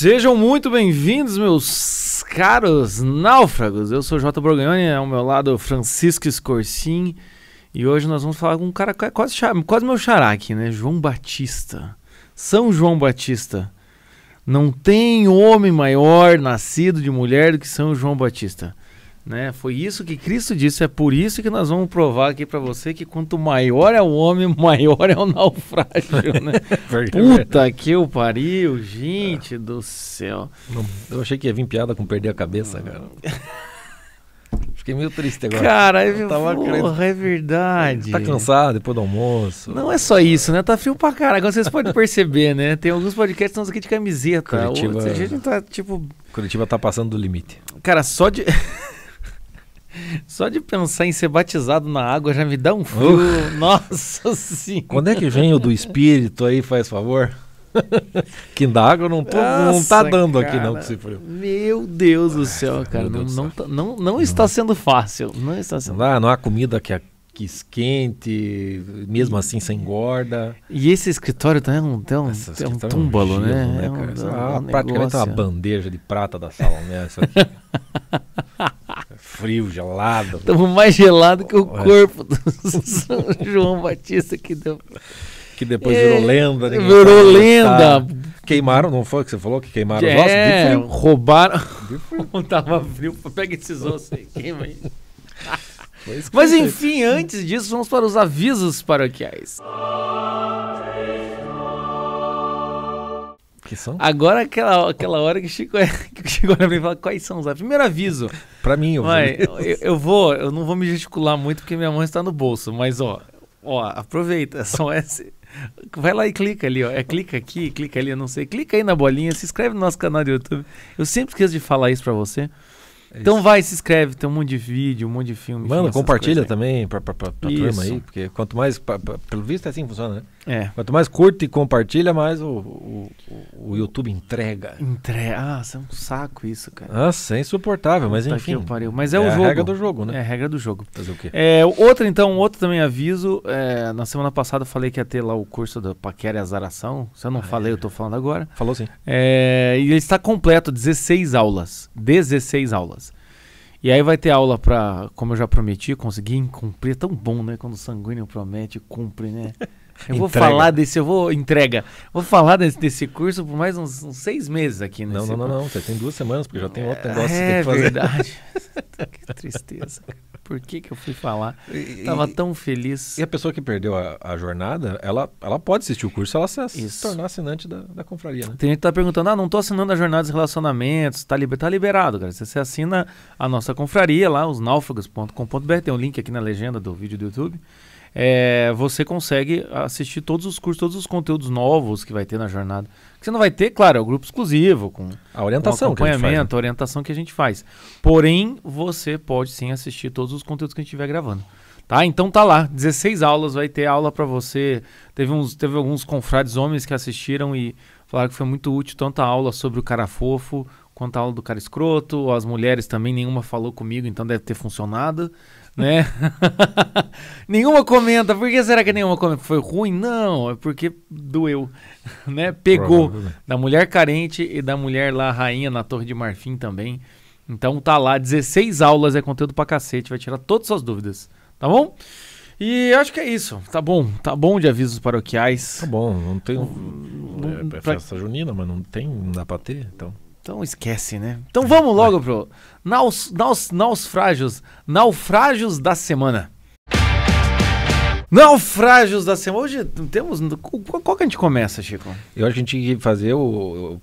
Sejam muito bem-vindos, meus caros náufragos. Eu sou Jota Borgagnoni, ao meu lado Francisco Scorsin. E hoje nós vamos falar com um cara é quase, quase meu xará aqui, né? João Batista. São João Batista. Não tem homem maior nascido de mulher do que São João Batista. Né? Foi isso que Cristo disse. É por isso que nós vamos provar aqui para você que quanto maior é o homem, maior é o naufrágio. Né? Puta que o pariu, gente ah. do céu. Eu achei que ia vir piada com perder a cabeça, cara. Fiquei meio triste agora. Cara, é eu tava porra, querendo... é verdade. Tá cansado depois do almoço. Não é só isso, né? Tá frio pra cara. vocês podem perceber, né? Tem alguns podcasts que estão aqui de camiseta. Curitiba... Outros, a é. gente tá, tipo... Curitiba tá passando do limite. Cara, só de... Só de pensar em ser batizado na água já me dá um frio. Uh. Nossa sim. Quando é que vem o do espírito aí, faz favor? que da água não, tô, Nossa, não tá dando cara. aqui não que se frio. Meu Deus do céu, cara, não, não, tá, não, não, está sendo fácil, não está sendo. Ah, não há comida que, que esquente, mesmo assim sem engorda. E esse escritório também é tem um, Essa, um túmbalo, é um giro, né? né é um, é ah, um praticamente é negócio. uma bandeja de prata da sala, né? Isso aqui. frio, gelado. Estamos mais gelado que o corpo do João Batista que deu. Que depois é, virou lenda. Virou tá. lenda. Queimaram, não foi o que você falou? Que queimaram é, os ossos? É, roubaram. Não tava frio. Pega esses ossos aí, queima aí. Mas enfim, antes disso, vamos para os avisos paroquiais. Que são? Agora aquela, aquela hora que Chico, é- Chico olha pra mim e fala, quais são os avisos? Primeiro aviso. pra mim, eu, Mãe, eu, eu vou. Eu não vou me gesticular muito porque minha mão está no bolso, mas ó, ó, aproveita, são esses. Vai lá e clica ali, ó. É, clica aqui, clica ali, eu não sei. Clica aí na bolinha, se inscreve no nosso canal do YouTube. Eu sempre esqueço de falar isso pra você. É então vai, se inscreve, tem um monte de vídeo, um monte de filme. mano compartilha também pra, pra, pra, pra turma aí, porque quanto mais, pra, pelo visto é assim que funciona, né? É. Quanto mais curte e compartilha, mais o, o, o YouTube entrega. Entrega. Ah, isso é um saco isso, cara. Nossa, ah, é insuportável, mas tá enfim. Aqui, pariu. Mas é, é o jogo. É a regra do jogo, né? É a regra do jogo. Fazer o quê? É, outro então, outro também aviso. É, na semana passada eu falei que ia ter lá o curso da Paquera e Azaração. Se eu não ah, é. falei, é. eu tô falando agora. Falou sim. É, e ele está completo, 16 aulas. 16 aulas. E aí vai ter aula para, como eu já prometi, conseguir cumprir. É tão bom, né? Quando o sanguíneo promete, cumpre, né? Eu vou falar desse, eu vou entrega. Vou falar desse, desse curso por mais uns, uns seis meses aqui. Não, não, não, não, Você tem duas semanas, porque já tem outro é, negócio é, que tem é que fazer. verdade. que tristeza. Por que, que eu fui falar? E, Tava tão feliz. E a pessoa que perdeu a, a, jornada, ela, ela pode assistir o curso se ela se, tornar assinante da, da confraria, né? Tem gente que tá perguntando, ah, não tô assinando a jornada dos relacionamentos. Tá, liber, tá liberado, cara. Você, você assina a nossa confraria lá, os náufragos.com.br. Tem um link aqui na legenda do vídeo do YouTube é, você consegue assistir todos os cursos, todos os conteúdos novos que vai ter na jornada. Que você não vai ter, claro, é o grupo exclusivo, com a orientação, com acompanhamento, né? a, faz, né? orientação que a gente faz. Porém, você pode sim assistir todos os conteúdos que a gente estiver gravando. Tá? Então tá lá, 16 aulas, vai ter aula para você. Teve, uns, teve alguns confrades homens que assistiram e falaram que foi muito útil tanto a aula sobre o cara fofo quanto a aula do cara escroto. As mulheres também, nenhuma falou comigo, então deve ter funcionado né? nenhuma comenta. Por que será que nenhuma comenta? Foi ruim? Não, é porque doeu, né? Pegou da mulher carente e da mulher lá, rainha, na Torre de Marfim também. Então tá lá, 16 aulas, é conteúdo pra cacete, vai tirar todas as suas dúvidas, tá bom? E acho que é isso. Tá bom, tá bom de avisos paroquiais. Tá bom, não tem. Não, é, é festa pra... junina, mas não tem, não dá pra ter, então. Então esquece, né? Então vamos logo pro naus, naus, naufrágios, naufrágios da semana. Naufrágios da semana. Hoje temos. Qual que a gente começa, Chico? Eu acho que a gente tinha que fazer o.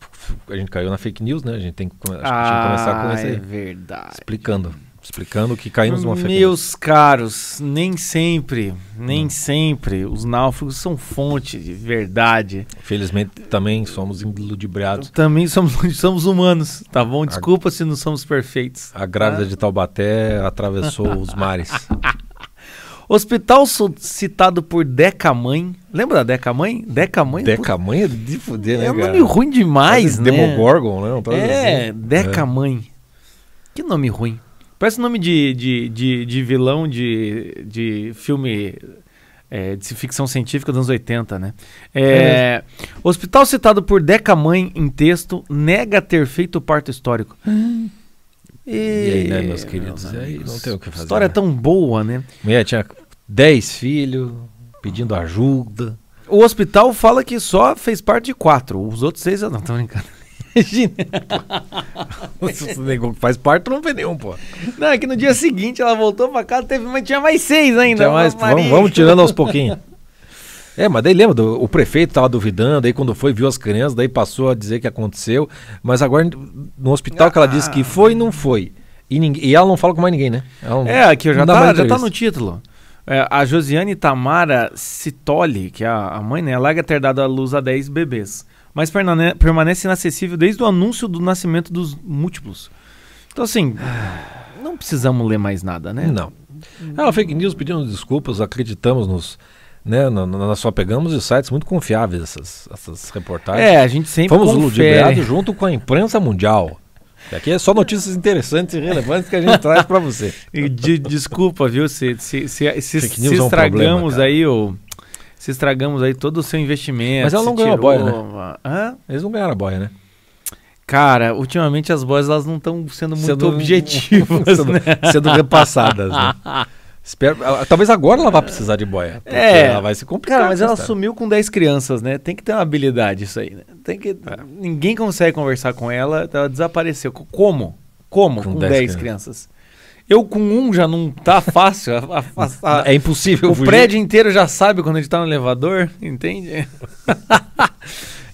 A gente caiu na fake news, né? A gente tem que, ah, que começar com ah, isso aí. É verdade. Explicando explicando que caímos numa febre Meus caros, nem sempre, nem hum. sempre os náufragos são fonte de verdade. Felizmente também somos ludibriados. Também somos, somos humanos, tá bom? Desculpa a, se não somos perfeitos. A grávida ah. de Taubaté atravessou os mares. Hospital citado por Deca Mãe. Lembra da Deca Mãe? Deca Mãe? Deca Mãe é de fuder, né, É um nome ruim demais, né? Demogorgon, né? É, assim. Deca é. Mãe. Que nome ruim. Parece nome de, de, de, de vilão de, de filme é, de ficção científica dos anos 80, né? É, é. Hospital citado por Deca Mãe em texto nega ter feito parto histórico. Ah, e, e, aí, né, meus queridos? Meus é amigos, não tem o que fazer. História né? tão boa, né? Mulher tinha 10 filhos, pedindo ajuda. O hospital fala que só fez parte de quatro, os outros seis eu não, tô brincando. Imagina. faz parte, não vê nenhum, pô. Não, é que no dia seguinte ela voltou pra casa, teve, mas tinha mais seis ainda. mais, vamos, vamos tirando aos pouquinhos. É, mas daí lembra, do, o prefeito estava duvidando, aí quando foi, viu as crianças, daí passou a dizer que aconteceu, mas agora no hospital ah, que ela disse que ah. foi, não foi. E, ninguém, e ela não fala com mais ninguém, né? Não, é, aqui tá, já, tá, já tá no título. É, a Josiane Tamara Citoli, que é a, mãe, né, alega é ter dado à luz a 10 bebês, mas permanece inacessível desde o anúncio do nascimento dos múltiplos. Então, assim, não precisamos ler mais nada, né? Não. Ela é fake news pedindo desculpas, acreditamos nos. Né, nós só pegamos de sites muito confiáveis essas, essas reportagens. É, a gente sempre Fomos confere. ludibriados junto com a imprensa mundial. Aqui é só notícias interessantes e relevantes que a gente traz para você. De, desculpa, viu? Se, se, se, se, se estragamos é um problema, aí o se estragamos aí todo o seu investimento. Mas ela não ganhou a boia, né? Ah, hã? Eles não ganharam a boia, né? Cara, ultimamente as boias elas não estão sendo muito objetivas, sendo, né? sendo repassadas, né? Espero, talvez agora ela vá precisar de boia. É, ela vai se complicar. Cara, mas ela história. sumiu com 10 crianças, né? Tem que ter uma habilidade isso aí, né? tem que. É. Ninguém consegue conversar com ela, então ela desapareceu. Como? Como com, 10, crianças? Eu com um já não tá fácil. A, a, a, é impossível. O fugir. prédio inteiro já sabe quando a gente tá no elevador, entende?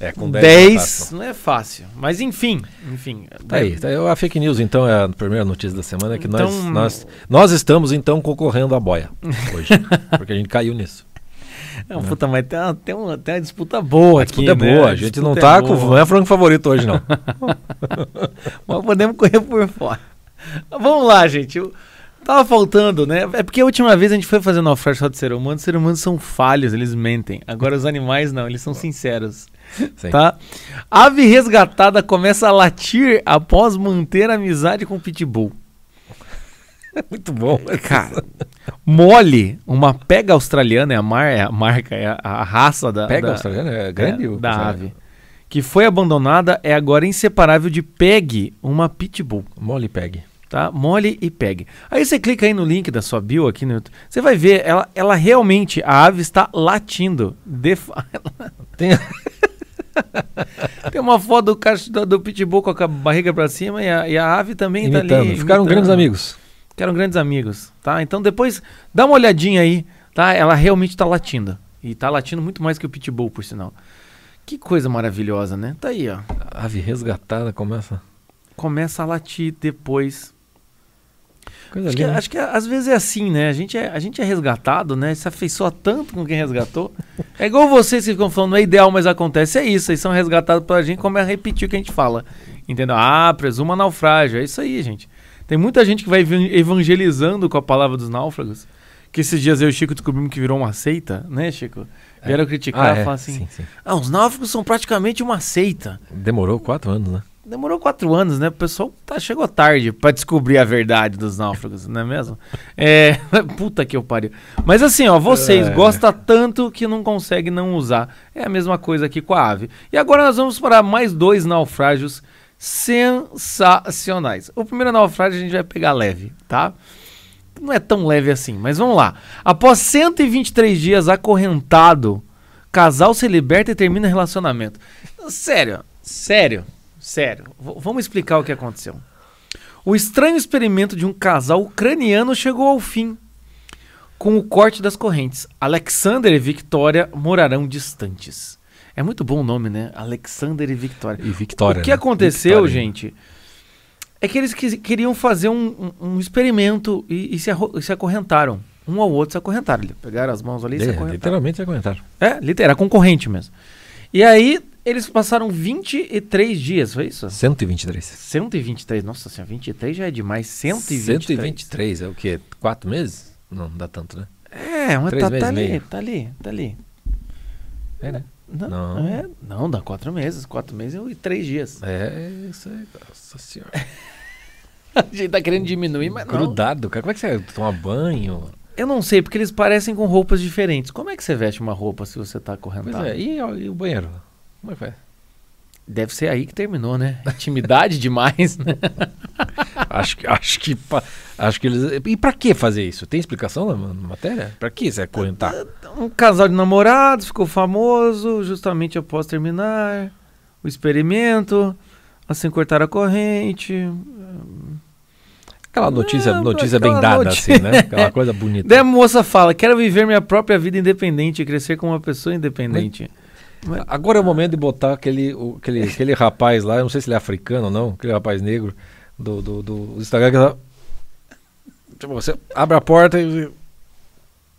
É, com 10, é não é fácil. Mas enfim, enfim. Tá aí, tá aí, A fake news, então, é a primeira notícia da semana, é que então... nós, nós, nós estamos, então, concorrendo à boia hoje. porque a gente caiu nisso. É, né? também tem, uma, tem, uma, tem uma disputa boa a aqui. Disputa né? boa. A, gente não é tá é com. Não é frango favorito hoje, não. Mas podemos correr por fora. Vamos lá, gente. Eu, tava faltando, né? É porque a última vez a gente foi fazendo uma oferta só de ser humano. Os seres humanos são falhos, eles mentem. Agora os animais não, eles são sinceros. Sim. Tá? Ave resgatada começa a latir após manter amizade com pitbull. Muito bom. É, cara, mole, uma pega australiana, é a, mar, é a marca, é a, a raça da. Pega da, australiana? É grande? É, da ave. Que foi abandonada, é agora inseparável de PEG, uma pitbull. Mole PEG. Tá? Mole e PEG. Aí você clica aí no link da sua bio aqui no YouTube. Você vai ver, ela, ela realmente, a ave está latindo. De... Tem... Tem uma foto do, cacho do, do pitbull com a barriga para cima e a, e a ave também imitando. tá ali. Ficaram grandes amigos que eram grandes amigos, tá? Então depois dá uma olhadinha aí, tá? Ela realmente tá latindo. E tá latindo muito mais que o Pitbull, por sinal. Que coisa maravilhosa, né? Tá aí, ó. A ave resgatada começa. Começa a latir depois. Coisa acho, Que, acho que às vezes é assim, né? A gente é, a gente é resgatado, né? Se afeiçoa tanto com quem resgatou. é igual vocês que ficam falando, não é ideal, mas acontece. É isso, aí são resgatados pela gente, como é repetir o que a gente fala. Entendeu? Ah, presuma naufrágio. É isso aí, gente. Tem muita gente que vai evangelizando com a palavra dos náufragos. Que esses dias eu e o Chico descobrimos que virou uma seita, né, Chico? É. Vieram é. criticar, ah, é. falar assim. Sim, sim. Ah, os náufragos são praticamente uma seita. Demorou quatro anos, né? Demorou quatro anos, né? O pessoal tá, chegou tarde para descobrir a verdade dos náufragos, não é mesmo? É, puta que eu pariu. Mas assim, ó, vocês é. gostam tanto que não conseguem não usar. É a mesma coisa aqui com a ave. E agora nós vamos para mais dois naufrágios sensacionais. O primeiro naufrágio a gente vai pegar leve, tá? Não é tão leve assim, mas vamos lá. Após 123 dias acorrentado, casal se liberta e termina relacionamento. Sério, sério, sério. V vamos explicar o que aconteceu. O estranho experimento de um casal ucraniano chegou ao fim com o corte das correntes. Alexander e Victoria morarão distantes. É muito bom o nome, né? Alexander e Victoria. E Victoria. O que né? aconteceu, Victoria. gente, é que eles quis, queriam fazer um, um, um experimento e, e, se se acorrentaram. Um ao outro se acorrentaram. Pegaram as mãos ali e é, se acorrentaram. Literalmente se acorrentaram. É, literal, concorrente mesmo. E aí, eles passaram 23 dias, foi isso? 123. 123, nossa senhora, 23 já é demais. 123. 123 é o quê? Quatro meses? Não, não dá tanto, né? É, mas tá, tá ali, tá ali, tá ali. É, né? Não, não. É, não, dá quatro meses. Quatro meses e três dias. É, isso aí. Nossa senhora. A gente tá querendo diminuir, mas não. Grudado, cara. Como é que você toma banho? Eu não sei, porque eles parecem com roupas diferentes. Como é que você veste uma roupa se você tá correndo Pois é, e, e o banheiro? Como é que faz? É? Deve ser aí que terminou, né? Intimidade demais, né? acho, acho que acho que eles e para que fazer isso? Tem explicação na, na matéria? Para que isso é correntar? Um casal de namorados ficou famoso justamente após terminar o experimento, assim cortar a corrente. Aquela notícia, é, notícia bem dada notícia. assim, né? Aquela coisa bonita. Daí a moça fala: "Quero viver minha própria vida independente e crescer como uma pessoa independente." Agora é o momento de botar aquele, aquele, aquele rapaz lá, eu não sei se ele é africano ou não, aquele rapaz negro do, do, do Instagram que tá... Tipo, você abre a porta e.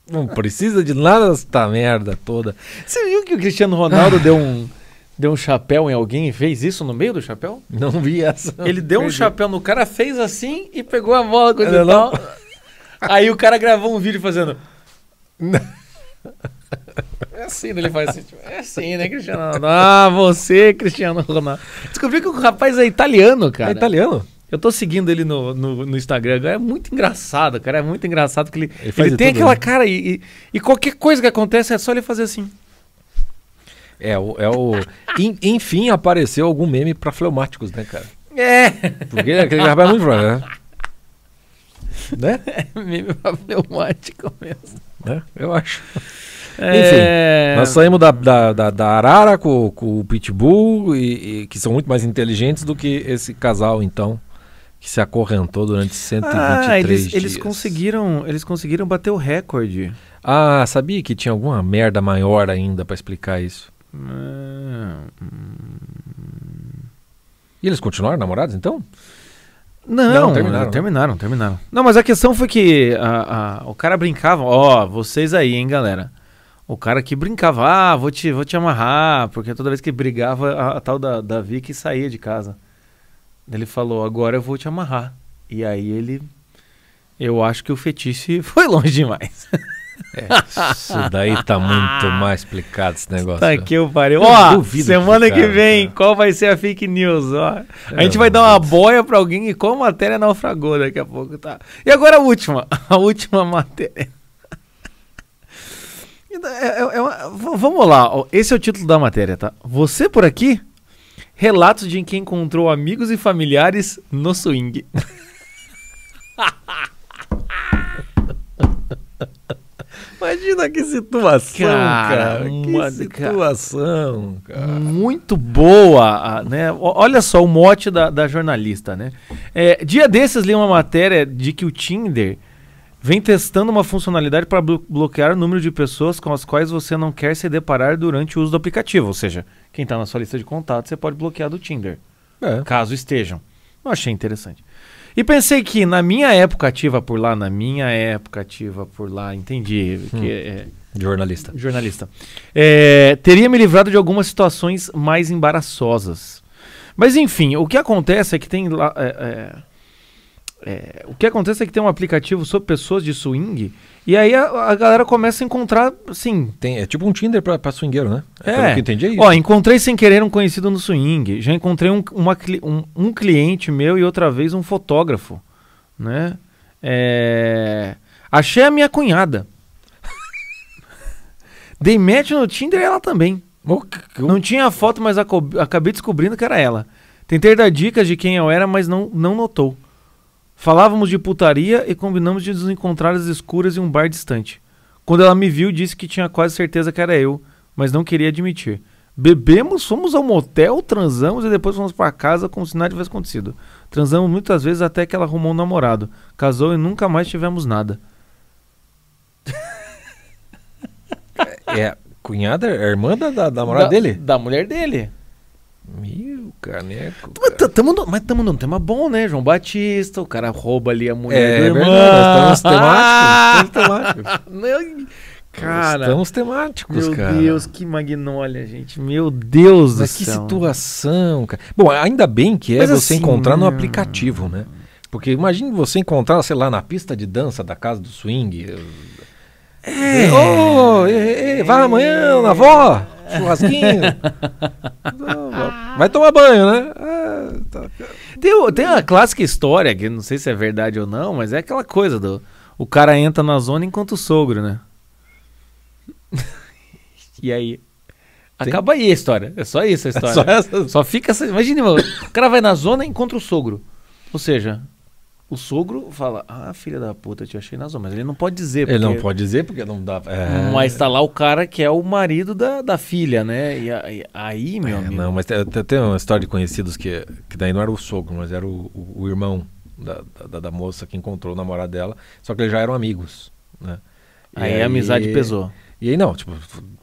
Não precisa de nada dessa merda toda. Você viu que o Cristiano Ronaldo deu um. Deu um chapéu em alguém e fez isso no meio do chapéu? Não vi essa. Ele deu Perdi. um chapéu no cara, fez assim e pegou a bola. Coisa não, não. Aí o cara gravou um vídeo fazendo. É assim, né? ele faz assim. Tipo, é assim, né, Cristiano Ronaldo? Ah, você, Cristiano Ronaldo. Descobri que o rapaz é italiano, cara. É italiano? Eu tô seguindo ele no, no, no, Instagram agora. É muito engraçado, cara. É muito engraçado que ele, ele, ele tem aquela né? cara e, e, e, qualquer coisa que acontece é só ele fazer assim. É, o, é o. in, enfim, apareceu algum meme pra fleumáticos, né, cara? É! Porque aquele rapaz é muito problema, né? né? É meme pra fleumático mesmo. Né? eu acho. É. Enfim, nós saímos da, da, da, da Arara com, com, o Pitbull, e, e, que são muito mais inteligentes do que esse casal, então, que se acorrentou durante 123 ah, eles, dias. Eles conseguiram, eles conseguiram bater o recorde. Ah, sabia que tinha alguma merda maior ainda para explicar isso? Ah, hum. E eles continuaram namorados, então? Não, não terminaram. Né? terminaram, terminaram. Não, mas a questão foi que a, a, o cara brincava, ó, oh, vocês aí, hein, galera o cara que brincava, ah, vou te, vou te amarrar, porque toda vez que brigava, a, a tal da, da Vicky saía de casa. Ele falou, agora eu vou te amarrar. E aí ele. Eu acho que o fetiche foi longe demais. É, isso daí tá muito ah. mais explicado esse negócio. Tá aqui o pariu. Ó, semana que, cara, vem, cara. qual vai ser a fake news? Ó. A gente vai dar uma boia pra alguém e qual matéria naufragou daqui a pouco, tá? E agora a última. A última matéria é, é, é, é vamos lá, esse é o título da matéria, tá? Você por aqui? Relatos de quem encontrou amigos e familiares no swing. Imagina que situação, cara. cara. Que situação, cara. Muito boa, né? Olha só o mote da, da jornalista, né? É, dia desses li uma matéria de que o Tinder Vem testando uma funcionalidade para blo bloquear o número de pessoas com as quais você não quer se deparar durante o uso do aplicativo. Ou seja, quem está na sua lista de contatos você pode bloquear do Tinder, é. caso estejam. Eu achei interessante. E pensei que na minha época ativa por lá, na minha época ativa por lá, entendi. Hum. Que é, jornalista. Jornalista. É, teria me livrado de algumas situações mais embaraçosas. Mas enfim, o que acontece é que tem lá. É, é é, o que acontece é que tem um aplicativo sobre pessoas de swing e aí a, a galera começa a encontrar, sim. Tem, é tipo um Tinder pra, pra swingueiro, né? É. Pelo é. que entendi é isso. Ó, encontrei sem querer um conhecido no swing. Já encontrei um, uma, um, um cliente meu e outra vez um fotógrafo, né? É... Achei a minha cunhada. Dei match no Tinder e ela também. Não tinha foto, mas acabei descobrindo que era ela. Tentei dar dicas de quem eu era, mas não, não notou. Falávamos de putaria e combinamos de nos encontrar às escuras em um bar distante. Quando ela me viu, disse que tinha quase certeza que era eu, mas não queria admitir. Bebemos, fomos ao motel, transamos e depois fomos para casa como se nada tivesse acontecido. Transamos muitas vezes até que ela arrumou um namorado, casou e nunca mais tivemos nada. É, é cunhada, é irmã da, da namorada da, dele? Da mulher dele. Meu caneco. Né, mas estamos num tema bom, né? João Batista, o cara rouba ali a mulher. É, do irmão. verdade, estamos temáticos. Estamos temáticos. Cara, estamos temáticos, meu cara. Meu Deus, que magnólia, gente. Meu Deus Mas do que situação, cara. Bom, ainda bem que é Mas você assim, encontrar no né? aplicativo, né? Porque imagine você encontrar, sei lá, na pista de dança da casa do swing. Eu... É. é, é, vai amanhã na avó, churrasquinho. vai tomar banho, né? Ah, tá. tem, tem uma clássica história, que não sei se é verdade ou não, mas é aquela coisa do... O cara entra na zona enquanto o sogro, né? e aí... Acaba aí a história. É só isso a história. É só, só, fica essa... Imagina, o cara vai na zona e encontra o sogro. Ou seja, o sogro fala, ah, filha da puta, te achei na zona. Mas ele não pode dizer. Porque... Ele não pode dizer porque não dá. É... Mas tá lá o cara que é o marido da, da filha, né? E, e aí, meu é, amigo. Não, mas tem, tem uma história de conhecidos que, que daí não era o sogro, mas era o, o, o irmão da, da, da, moça que encontrou o namorado dela. Só que eles já eram amigos, né? Aí, aí, a amizade pesou. E aí não, tipo,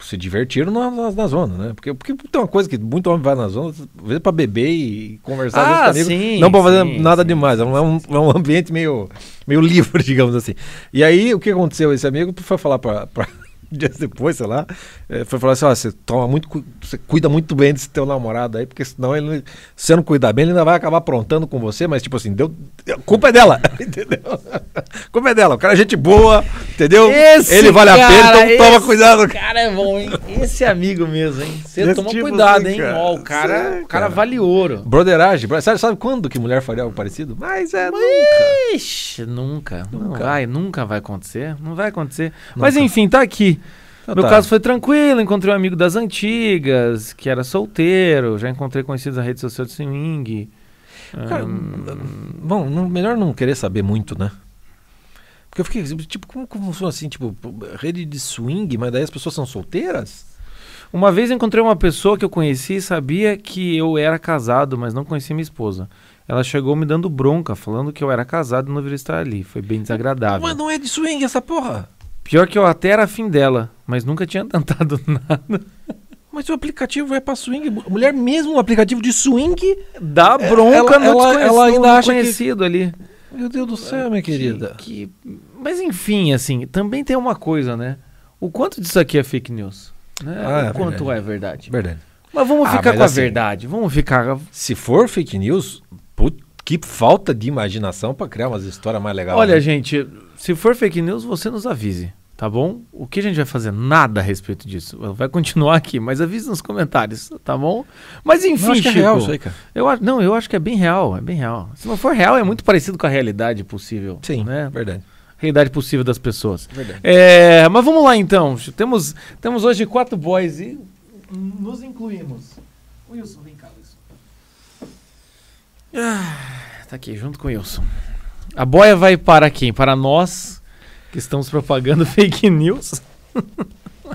se divertiram na, na, na, zona, né? Porque, porque tem uma coisa que muito homem vai na zona, às vezes pra beber e conversar ah, com amigos. Sim, não pra fazer sim, nada sim, demais. É um, é um é ambiente meio, meio livre, digamos assim. E aí o que aconteceu? Esse amigo foi falar pra, pra dias depois, sei lá, é, foi falar assim: ó, você toma muito, você cuida muito bem desse teu namorado aí, porque senão ele, se não cuidar bem, ele ainda vai acabar aprontando com você, mas tipo assim, deu. Culpa é dela, entendeu? culpa é dela, o cara é gente boa, entendeu? Esse ele vale cara, a pena, então toma cuidado. Cara é bom, hein? Esse amigo mesmo, hein? Você toma tipo cuidado, assim, hein? Cara. Ó, o cara, cara, cara vale ouro. Broderagem, sabe, sabe quando que mulher faria algo parecido? Mas é mas, nunca. Nunca, nunca. Não vai, nunca vai acontecer. Não vai acontecer. Nunca. Mas enfim, tá aqui. Então Meu tá. caso foi tranquilo, encontrei um amigo das antigas, que era solteiro, já encontrei conhecidos na rede social de swing. Cara, hum... Bom, melhor não querer saber muito, né? Porque eu fiquei, tipo, como, como funciona assim, tipo, rede de swing, mas daí as pessoas são solteiras? Uma vez encontrei uma pessoa que eu conheci e sabia que eu era casado, mas não conhecia minha esposa. Ela chegou me dando bronca, falando que eu era casado e não deveria estar ali. Foi bem desagradável. Mas não é de swing essa porra. Pior que eu até era afim dela mas nunca tinha tentado nada. Mas o aplicativo é pra swing. Mulher, mesmo o aplicativo de swing. Dá é, bronca ela, no ela, ela ainda acha conhecido que... ali. Meu Deus do céu, minha que, querida. Que... Mas enfim, assim, também tem uma coisa, né? O quanto disso aqui é fake news? Né? Ah, é o é quanto verdade. é verdade. Verdade. Mas vamos ah, ficar mas com assim, a verdade. Vamos ficar. Se for fake news, put... que falta de imaginação para criar umas histórias mais legais. Olha, né? gente, se for fake news, você nos avise tá bom? O que a gente vai fazer? Nada a respeito disso. Vai continuar aqui, mas avisa nos comentários, tá bom? Mas enfim, não, acho Chico, é real isso aí, cara. Eu, não, eu acho que é bem real, é bem real. Se não for real, é muito parecido com a realidade possível. Sim, né? verdade. Realidade possível das pessoas. Verdade. É, mas vamos lá então. Temos, temos hoje quatro boys e nos incluímos. Wilson, vem cá, Wilson. Ah, tá aqui, junto com o Wilson. A boia vai para quem? Para nós que estamos propagando fake news.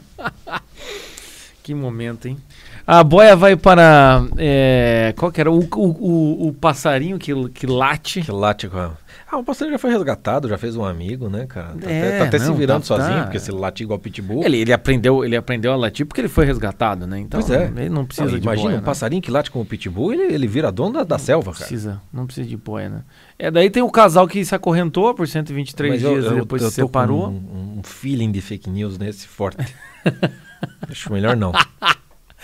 que momento, hein? A boia vai para. É, qual que era? O, o, o, passarinho que, que late. Que late com a... Ah, o passarinho já foi resgatado, já fez um amigo, né, cara? Tá, tá é, até, tá até não, se virando tá, sozinho, porque se late igual pitbull. Ele, ele, aprendeu, ele aprendeu a latir porque ele foi resgatado, né? Então, pois é. Ele não precisa não, de Imagina boia, um né? passarinho que late como pitbull, ele, ele vira dono da, da selva, cara. Precisa, não precisa de boia, né? É, daí tem o casal que se acorrentou por 123 Mas dias eu, eu, e depois eu, se separou. Um, um feeling de fake news nesse forte. Acho melhor não.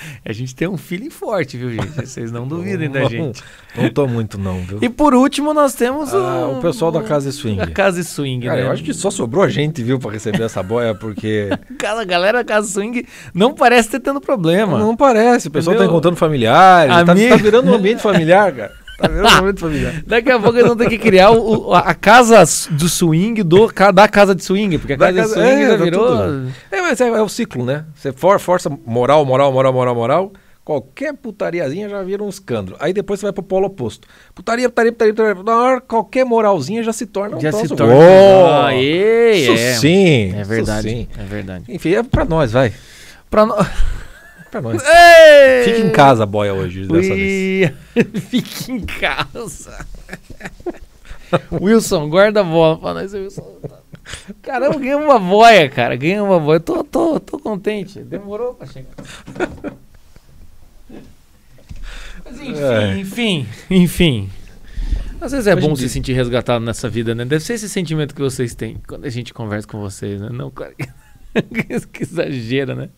A gente tem um feeling forte, viu, gente? Vocês não duvidem da gente. Não tô muito, não, viu? E por último, nós temos ah, um, o pessoal da Casa Swing. a Casa Swing, Cara, né? Eu acho que só sobrou a gente, viu, para receber essa boia, porque. a galera da Casa Swing não parece ter tendo problema. Não, não parece. O pessoal tá Entendeu? tá encontrando familiares. Amigo... Tá, tá virando um ambiente familiar, cara. Tá momento familiar. Daqui a pouco eles vão ter que criar o, a casa do swing do, da casa de swing, porque a casa, casa, de swing é, já tá virou. Tudo, é, mas é, é, o ciclo, né? Você for, força moral, moral, moral, moral, moral. Qualquer putariazinha já vira um escândalo. Aí depois você vai pro polo oposto. Putaria, putaria, putaria, putaria. Na hora, qualquer moralzinha já se torna um Já se torna. Oh, aê, é. sim. É verdade. Sim. É verdade. Enfim, é pra nós, vai. Pra nós. pra tá nós. Ei! Fique em casa, boia, hoje, dessa Ui! vez. Fique em casa. Wilson, guarda a bola pra nós, Wilson. Caramba, ganhamos uma boia, cara. Ganhamos uma boia. Tô, tô, tô contente. Demorou pra chegar. Mas enfim, é. enfim, enfim. Às vezes é Hoje bom se sentir resgatado nessa vida, né? Deve ser esse sentimento que vocês têm quando a gente conversa com vocês, né? Não, cara. que exagero, né?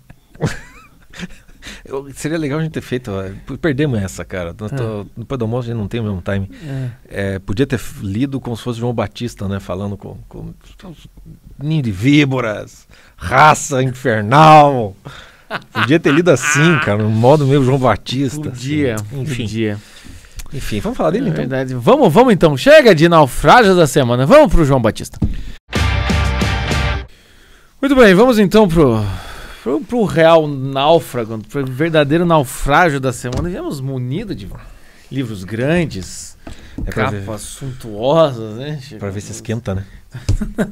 Eu, seria legal a gente ter feito. Eh, perdemos essa, cara. É. Tô, é. Depois do almoço a gente não tem o mesmo time. É. É, podia ter lido como se fosse João Batista, né? Falando com, com ninho de víboras, raça infernal. Podia ter lido assim, cara, no modo meio João Batista. Assim. Podia, assim. enfim. Podia. Enfim, vamos falar dele é então. Verdade. Vamos, vamos então. Chega de naufrágios da semana. Vamos pro João Batista. Muito bem, vamos então pro Pro, pro real náufrago, pro verdadeiro naufrágio da semana, viemos munido de livros grandes, é capas suntuosas, né? Chegou pra ver se esquenta, né?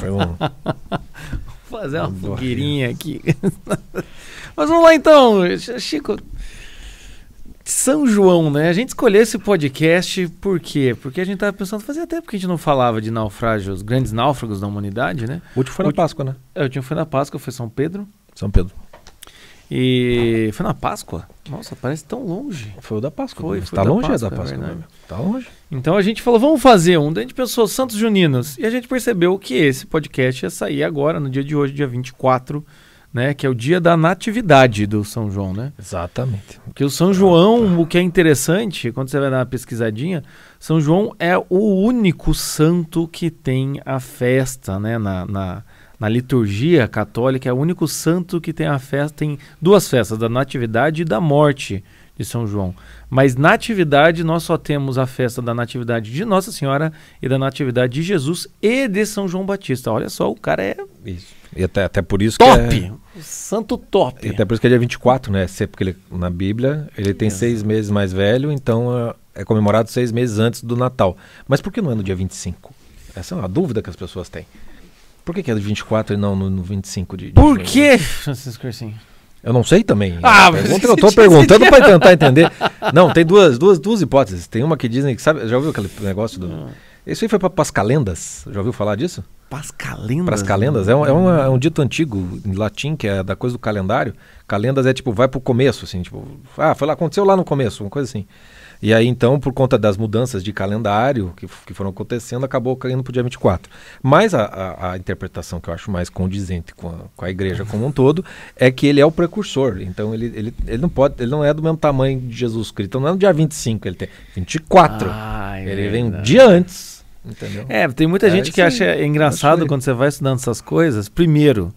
Foi um... Vou fazer uma, fogueirinha aqui. Mas vamos lá então, Chico. São João, né? A gente escolheu esse podcast por quê? Porque a gente tava pensando, fazia tempo que a gente não falava de naufrágios, grandes náufragos da humanidade, né? O último foi na Páscoa, né? É, o último foi na Páscoa, foi São Pedro. São Pedro. E foi na Páscoa? Nossa, parece tão longe. Foi o da Páscoa. Foi, foi tá da longe Páscoa, é da Páscoa. É tá longe. Então a gente falou, vamos fazer um. Daí a gente pensou, Santos Juninos. E a gente percebeu que esse podcast ia sair agora, no dia de hoje, dia 24, né? Que é o dia da natividade do São João, né? Exatamente. Porque o São João, o que é interessante, quando você vai dar uma pesquisadinha, São João é o único santo que tem a festa, né? na, na na liturgia católica é o único santo que tem a festa, tem duas festas, da Natividade e da Morte de São João. Mas Natividade nós só temos a festa da Natividade de Nossa Senhora e da Natividade de Jesus e de São João Batista. Olha só, o cara é isso. E até, até por isso é top! que. Top! É... Santo top! E até por isso que é dia 24, né? É porque ele, na Bíblia ele tem seis meses mais velho, então é, é comemorado seis meses antes do Natal. Mas por que não é no dia 25? Essa é uma dúvida que as pessoas têm. Por que, que é do 24 e não no, no 25 de, de Por que, Francisco Ursinho. Eu não sei também. Ah, mas pergunta, eu estou perguntando para tentar entender. Não, tem duas, duas, duas hipóteses. Tem uma que dizem que sabe, já ouviu aquele negócio do ah. Isso aí foi para Pascalendas. Já ouviu falar disso? Pascalendas? Pascalendas é um, é, um, é um dito antigo em latim, que é da coisa do calendário. Calendas é tipo, vai para o começo, assim, tipo, ah, foi lá, aconteceu lá no começo, uma coisa assim. E aí, então, por conta das mudanças de calendário que, que foram acontecendo, acabou caindo para o dia 24. Mas a, a, a, interpretação que eu acho mais condizente com a, com a igreja como um todo é que ele é o precursor. Então, ele, ele, ele não pode, ele não é do mesmo tamanho de Jesus Cristo. Então, não é no dia 25, ele tem 24. Ah, é ele vem um dia antes. Entendeu? É, tem muita é, gente que acha engraçado quando você vai estudando essas coisas. Primeiro,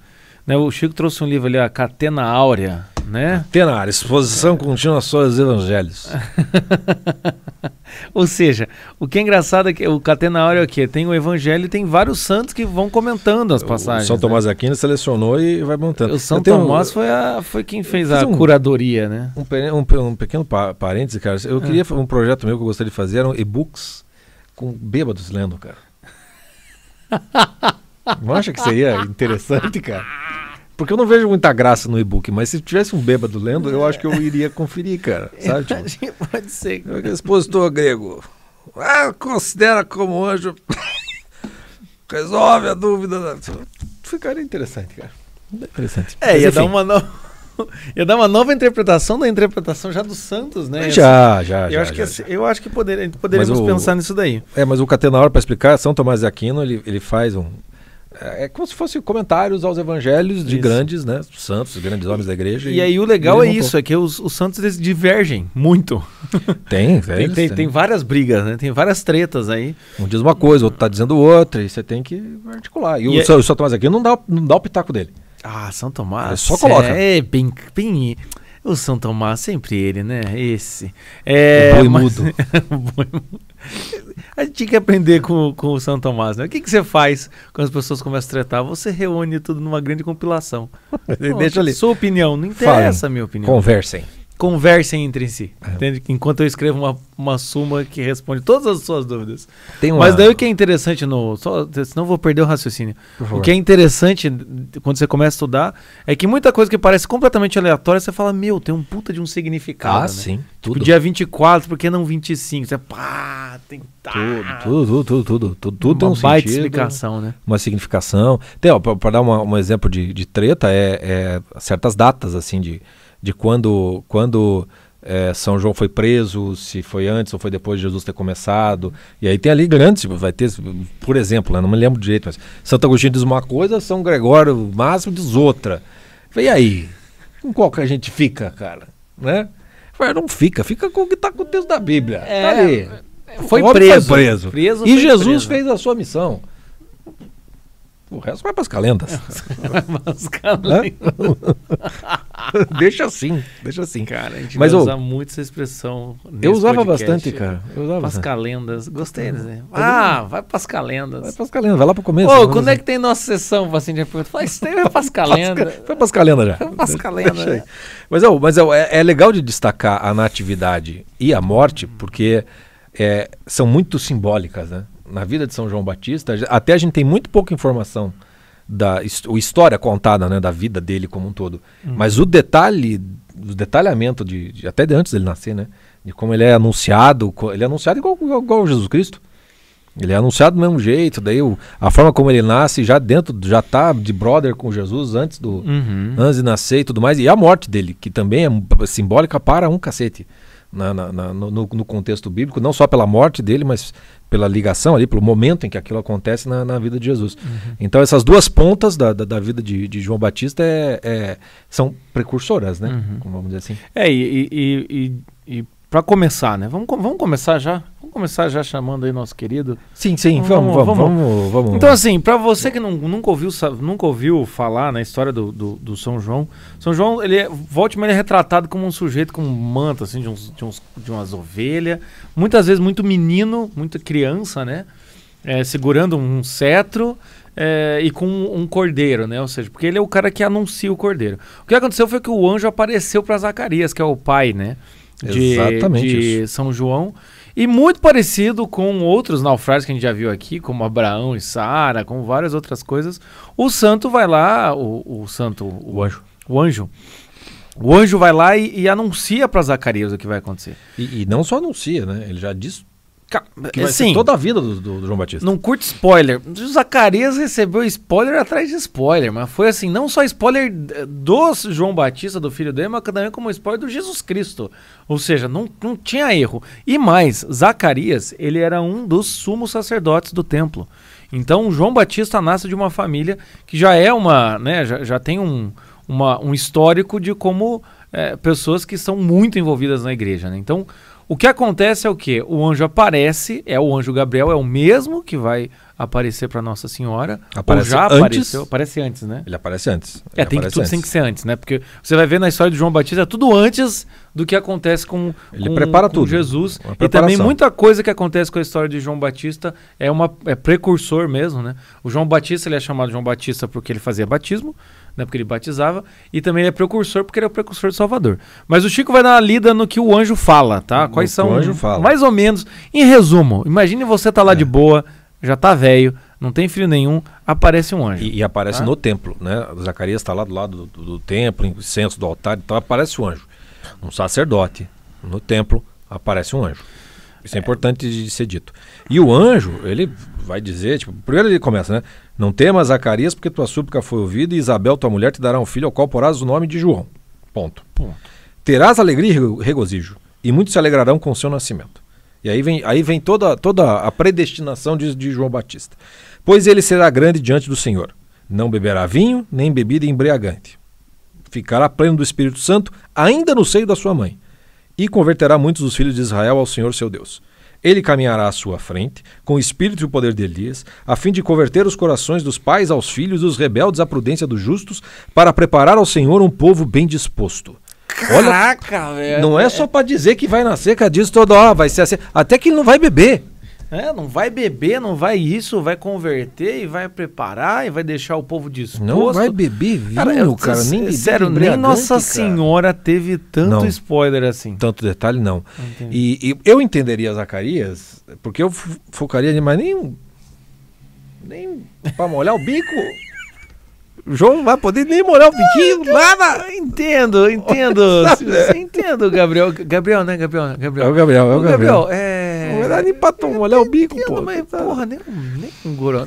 né, o Chico trouxe um livro ali, A Catena Áurea né? Tenar, exposição contínua sobre os evangelhos. Ou seja, o que é engraçado é que o catenário é que tem o evangelho e tem vários santos que vão comentando as passagens. O São né? Tomás né? Aquino selecionou e vai montando. O São Tomás um, foi, a, foi quem fez a um, curadoria, né? Um, um, um pequeno pa parêntese, cara. Eu é. queria um projeto meu que eu gostaria de fazer, eram e-books com bêbados lendo, cara. Não acha que seria interessante, cara? Porque eu não vejo muita graça no e-book, mas se tivesse um bêbado lendo, eu acho que eu é. iria conferir, cara. Sabe? Tipo, Pode ser. É cara. Expositor grego. Ah, considera como anjo. Resolve a dúvida. Ficaria interessante, cara. Interessante. É, mas, ia enfim. dar uma nova. Ia dar uma nova interpretação da interpretação já do Santos, né? Já, já, eu já, acho já, que já. Eu acho que poder, poderíamos o, pensar nisso daí. É, mas o Catenauro, para explicar, São Tomás de Aquino, ele, ele faz um, é, é como se fossem comentários aos evangelhos de isso. grandes, né? Santos, grandes homens da igreja. E, e aí o legal é isso, é que os, os santos eles divergem muito. Tem, tem, eles, tem, tem, várias brigas, né? Tem várias tretas aí. Um diz uma coisa, outro tá dizendo outra, e você tem que articular. E, e o, é... o São Tomás aqui não dá, não dá o pitaco dele. Ah, São Tomás. Ele só coloca. É, bem, bem. O São Tomás, sempre ele, né? Esse. É, o boi mas... mudo. o boi mudo. A gente tinha que aprender com, com o São Tomás, né? O que, que você faz quando as pessoas começam a tretar? Você reúne tudo numa grande compilação. Deixa ali. Sua opinião, não interessa a minha opinião. Conversem conversem entre si. É. Entende? Enquanto eu escrevo uma, uma suma que responde todas as suas dúvidas. Uma... Mas daí o que é interessante no. Só, senão vou perder o raciocínio. O que é interessante quando você começa a estudar é que muita coisa que parece completamente aleatória, você fala, meu, tem um puta de um significado. Ah, né? sim. Tipo, tudo. Tipo, dia 24, por que não 25? Você pá, tem tá. Tudo, tudo, tudo, tudo, tudo, tudo uma tem um baita sentido, explicação, né? Uma significação. Tem, ó, pra, pra dar uma, um exemplo de, de treta, é, é certas datas, assim, de de quando, quando é, São João foi preso, se foi antes ou foi depois de Jesus ter começado. E aí tem ali grandes, tipo, vai ter, por exemplo, né, não me lembro direito, mas Santo Agostinho diz uma coisa, São Gregório Máximo diz outra. E aí? Com qual que a gente fica, cara? Né? Falei, ah, não fica, fica com o que está com o texto da Bíblia. Tá é, tá ali. É, é, foi preso, foi preso. preso e Jesus preso. fez a sua missão. O resto vai para as calendas. as calendas. Né? deixa assim, deixa assim. Cara, a gente Mas, usa muito essa expressão. eu usava podcast. bastante, cara. Eu usava. as calendas. Gostei, né? Uhum. Ah, vai para as calendas. Vai para as calendas, vai lá para o começo. Ô, né? quando é que tem nossa sessão, para Assim, de Faz tempo, é para as calendas. Foi para as calendas já. Foi para as calendas. É. Mas, oh, mas é, é legal de destacar a natividade e a morte, porque é, são muito simbólicas, né? na vida de São João Batista, até a gente tem muito pouca informação da o história contada, né, da vida dele como um todo. Hum. Mas o detalhe, o detalhamento de, de, até de antes dele nascer, né, de como ele é anunciado, ele é anunciado igual, igual, igual Jesus Cristo. Ele é anunciado do mesmo jeito, daí o, a forma como ele nasce já dentro, já tá de brother com Jesus antes do uhum. antes de nascer e tudo mais, e a morte dele, que também é simbólica para um cacete na, na, na, no, no, contexto bíblico, não só pela morte dele, mas pela ligação ali, pelo momento em que aquilo acontece na, vida de Jesus. Uhum. Então, essas duas pontas da, da, da vida de, de, João Batista é, é são precursoras, né? Uhum. vamos dizer assim. É, e, e, e, e para começar, né? Vamos, vamos começar já? Vamos começar já chamando aí nosso querido. Sim, sim, vamos, vamos, vamos. vamos, vamos, vamos. Então, assim, para você que não, nunca, ouviu, nunca ouviu falar na história do, do, do São João, São João, ele é, volte ele é retratado como um sujeito com um manto, assim, de, uns, de, uns, de umas ovelhas, muitas vezes muito menino, muita criança, né? É, segurando um cetro é, e com um cordeiro, né? Ou seja, porque ele é o cara que anuncia o cordeiro. O que aconteceu foi que o anjo apareceu para Zacarias, que é o pai, né? de, Exatamente de São João. E muito parecido com outros naufrágios que a gente já viu aqui, como Abraão e Sara, com várias outras coisas. O santo vai lá, o, o santo. O, o anjo. O anjo. O anjo vai lá e, e anuncia para Zacarias o que vai acontecer. E, e, não só anuncia, né? Ele já diz que vai assim, ser toda a vida do, do, do, João Batista. Não curte spoiler. O Zacarias recebeu spoiler atrás de spoiler, mas foi assim, não só spoiler do João Batista, do filho dele, mas também como spoiler do Jesus Cristo. Ou seja, não, não tinha erro. E mais, Zacarias, ele era um dos sumos sacerdotes do templo. Então, João Batista nasce de uma família que já é uma, né, já, já tem um, uma, um histórico de como é, pessoas que são muito envolvidas na igreja, né? Então, o que acontece é o que? O anjo aparece, é o anjo Gabriel, é o mesmo que vai aparecer para Nossa Senhora. Aparece já antes, apareceu, aparece antes, né? Ele aparece antes. É, ele é, tem que, tudo antes. tem que ser antes, né? Porque você vai ver na história de João Batista, é tudo antes do que acontece com, ele com, prepara com tudo, Jesus. E também muita coisa que acontece com a história de João Batista é, uma, é precursor mesmo, né? O João Batista, ele é chamado João Batista porque ele fazia batismo, né, porque ele batizava, e também ele é precursor, porque ele é o precursor de Salvador. Mas o Chico vai dar uma lida no que o anjo fala, tá? Quais são. O anjo fala. Mais ou menos. Em resumo, imagine você tá lá é. de boa, já tá velho, não tem filho nenhum, aparece um anjo. E, e aparece tá? no templo, né? Zacarias está lá do lado do, do templo, em centro do altar, então aparece o um anjo. Um sacerdote no templo aparece um anjo. Isso é, é importante de ser dito. E o anjo, ele vai dizer, tipo, primeiro ele começa, né? Não temas, Zacarias, porque tua súplica foi ouvida, e Isabel, tua mulher, te dará um filho, ao qual porás o nome de João. Ponto. Ponto. Terás alegria e regozijo, e muitos se alegrarão com o seu nascimento. E aí vem, aí vem toda, toda a predestinação de, de João Batista. Pois ele será grande diante do Senhor. Não beberá vinho, nem bebida embriagante. Ficará pleno do Espírito Santo, ainda no seio da sua mãe. E converterá muitos dos filhos de Israel ao Senhor seu Deus. Ele caminhará à sua frente, com o espírito e o poder de Elias, a fim de converter os corações dos pais aos filhos, os rebeldes à prudência dos justos, para preparar ao Senhor um povo bem disposto. Caraca, velho. Não é só para dizer que vai nascer, que é diz toda hora, vai ser assim. Até que ele não vai beber. É, não vai beber, não vai isso, vai converter e vai preparar e vai deixar o povo disposto. Não vai beber vinho, cara, eu, cara nem Sério, nem Nossa cara. Senhora teve tanto não, spoiler assim. Tanto detalhe, não. E, e, eu entenderia Zacarias, porque eu focaria demais nem... Nem pra molhar o bico... O João não vai poder nem molhar o biquinho, Lava. nada. entendo, entendo. Entendo, né? Gabriel. Gabriel, né, Gabriel? Gabriel, é o Gabriel, é o Gabriel. Gabriel, é verdade, empatou um. Olha o bico, pô. Mas, tá- porra, nem, nem um goró.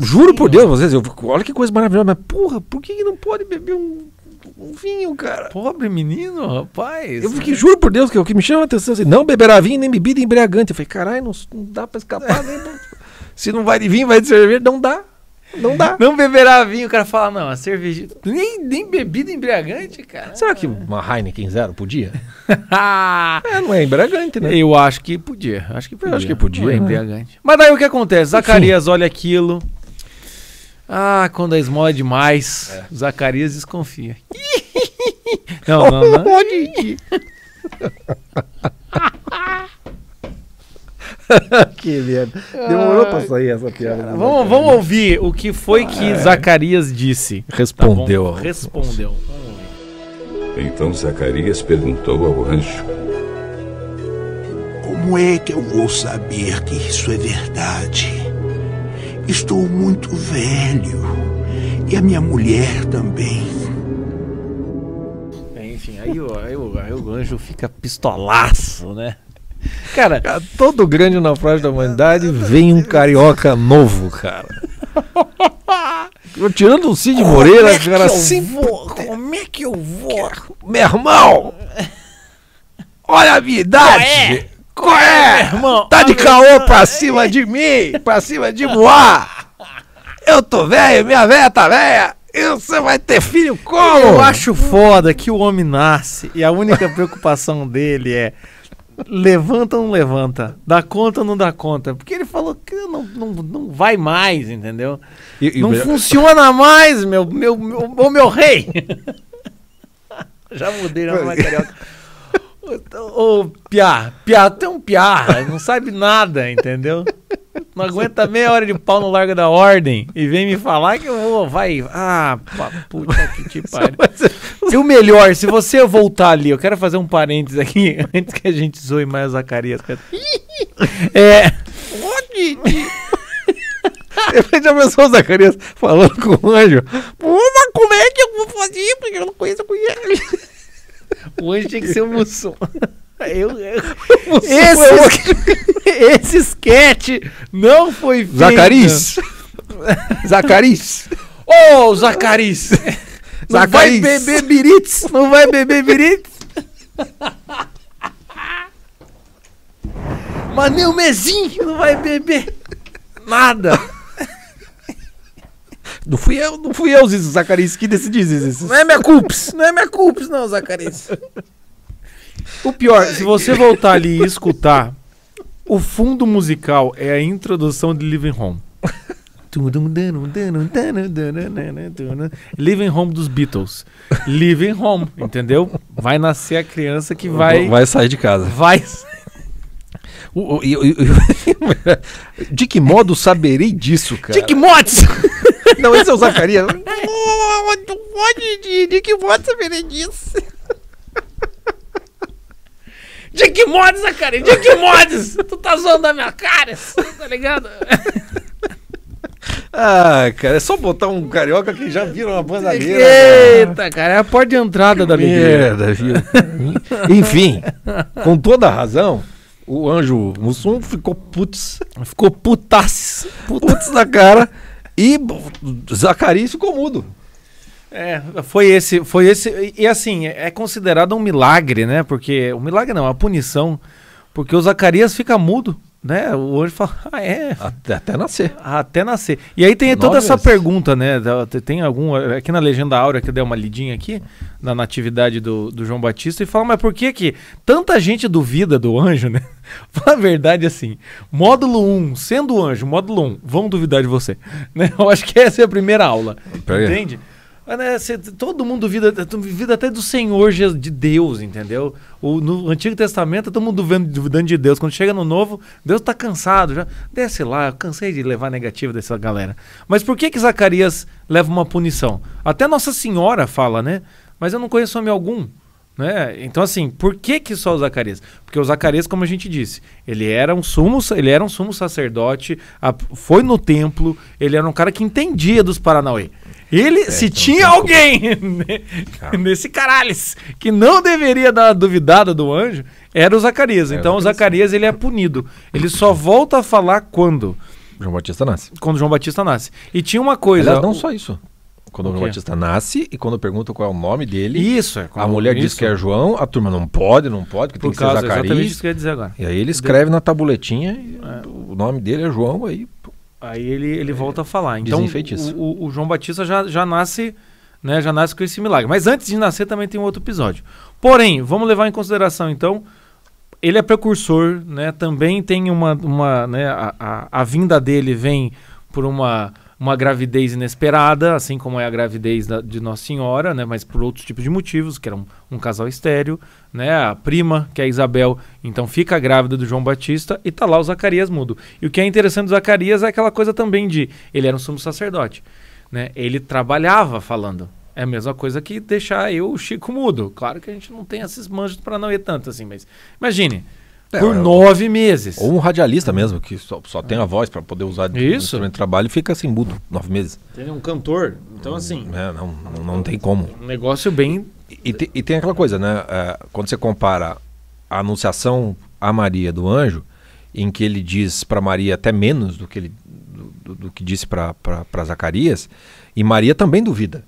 Juro por Deus, às vezes eu, olha que coisa maravilhosa. Mas, porra, por que não pode beber um um vinho, cara. Pobre menino, rapaz. Eu fiquei, juro por Deus, que o que me chama a atenção é assim, não beberá vinho nem bebida embriagante. Eu falei, caralho, não, não dá pra escapar. É. se não vai de vinho, vai de cerveja, não dá. Não dá. Não beberá vinho, o cara fala, não, a cerveja. Nem, nem bebida embriagante, cara. Será que uma Heineken Zero podia? é, não é embriagante, né? Eu acho que podia. Acho que podia. Eu acho que podia. Não é né? embriagante. Mas daí o que acontece? Zacarias olha aquilo. Ah, quando a é esmola é demais, é. Zacarias desconfia. não, não, não. Pode ir. que merda. Demorou ah, pra sair essa piada. Né, cara, vamos, vamos ouvir o que foi que ah, é. Zacarias disse. Tá respondeu. Tá respondeu. Então Zacarias perguntou ao anjo: Como é que eu vou saber que isso é verdade? Estou muito velho. E a minha mulher também. É, enfim, aí, aí, aí, aí o anjo fica pistolaço, né? Cara, cara, todo grande naufrágio da humanidade vem um carioca novo, cara. Tirando o Cid Moreira, como é cara, assim. como é que eu vou? É? Meu irmão! Olha a minha idade! Qual é? é, é? Irmão, tá de caô pra cima de mim, pra cima de Moá. Eu tô velho, minha velha tá velha. E você vai ter filho como? Eu acho foda que o homem nasce e a única preocupação dele é levanta ou não levanta? Dá conta ou não dá conta? Porque ele falou que não, não, não vai mais, entendeu? E, e não funciona mais, meu, meu, meu, meu, meu rei. já mudei, o não O carioca. Ô, Piá, Piá, tem um Piá, não sabe nada, entendeu? Não aguenta meia hora de pau no largo da ordem e vem me falar que eu vou, vai. Ah, puta que te pariu. E o melhor, se você voltar ali, eu quero fazer um parênteses aqui antes que a gente zoe mais o Zacarias. É. onde Depois já pensou o Zacarias falando com o anjo. Pô, mas como é que eu vou fazer? Porque eu não conheço com ele. O anjo tinha que ser o Mussum. É, eu, eu, esse, esse sketch não foi feito. Zacariz! Zacariz! Ô, oh, Zacariz! Não vai beber birites! Não vai beber birites! Mas nem o mesinho não vai beber nada! Não fui eu, não fui eu, Zacariz, que decidi isso. Não é minha culpa, não é minha culpa, não, Zacariz. O pior, se você voltar ali e escutar, o fundo musical é a introdução de Living Home. Living Home dos Beatles. Living Home, entendeu? Vai nascer a criança que vai. Vai sair de casa. Vai. de que modo saberei disso, cara? De que modo? Não, esse é o Zacarias. De que modo saberei disso? Dick Mods, né, cara, que Mods, tu tá zoando a minha cara, assim, tá ligado? Ah, cara, é só botar um carioca que já vira uma bandalheira. Né? Eita, cara. é a porta de entrada que da merda, viu? Enfim, com toda a razão, o anjo Mussum ficou putz. Ficou putaço. Putz na cara. E Zacarias ficou mudo. É, foi esse, foi esse e assim é considerado um milagre, né? Porque um milagre não, uma punição, porque o Zacarias fica mudo, né? O anjo fala, ah, é, até, até nascer, até nascer. E aí tem Nove toda essa vezes. pergunta, né? Tem algum aqui na legenda áurea que deu uma lidinha aqui na natividade do, do João Batista e fala, mas por que que tanta gente duvida do anjo, né? Fala a verdade assim, módulo 1, sendo anjo, módulo 1, vão duvidar de você, né? Eu acho que essa é a primeira aula, entende? Aí. Ah, né, todo mundo duvida, até do Senhor, de Deus, entendeu? O, no Antigo Testamento, todo mundo duvidando de Deus. Quando chega no Novo, Deus está cansado. já Desce lá, eu cansei de levar negativo dessa galera. Mas por que que Zacarias leva uma punição? Até Nossa Senhora fala, né? Mas eu não conheço homem algum. Né? Então, assim, por que, que só o Zacarias? Porque o Zacarias, como a gente disse, ele era um sumo, ele era um sumo sacerdote, a, foi no templo, ele era um cara que entendia dos Paranauê. Ele, é, se então tinha tá alguém tá. nesse caralho que não deveria dar duvidada do anjo, era o Zacarias. É, então o Zacarias ele é punido. Ele só volta a falar quando João Batista nasce. Quando João Batista nasce. E tinha uma coisa. Aliás, não o... só isso. Quando o João Batista nasce e quando perguntam qual é o nome dele. Isso, é, A mulher isso. diz que é João, a turma não pode, não pode, que Por tem que causa, ser Zacarias. Exatamente isso que eu ia dizer agora. E aí ele escreve Deu... na tabuletinha, é. o nome dele é João, aí Aí ele, ele é, volta a falar. Então, o, o, João Batista já, já nasce né, já nasce com esse milagre. Mas antes de nascer também tem um outro episódio. Porém, vamos levar em consideração, então, ele é precursor, né, também tem uma... uma né, a, a, a vinda dele vem por uma uma gravidez inesperada, assim como é a gravidez da, de Nossa Senhora, né? Mas por outros tipos de motivos, que era um, um, casal estéreo, né? A prima, que é a Isabel, então fica grávida do João Batista e tá lá o Zacarias mudo. E o que é interessante do Zacarias é aquela coisa também de ele era um sumo sacerdote, né? Ele trabalhava falando. É a mesma coisa que deixar eu, o Chico, mudo. Claro que a gente não tem esses manjos para não ir tanto assim, mas imagine, é, por nove meses. Ou um radialista mesmo, que só, só tem a voz para poder usar de Isso. instrumento de trabalho e fica assim, mudo, nove meses. Tem é um cantor, então assim... É, não, não, não tem como. Um negócio bem... E, e, e tem aquela coisa, né? É, quando você compara a anunciação a Maria do anjo, em que ele diz para Maria até menos do que ele do, do que disse para Zacarias, e Maria também duvida.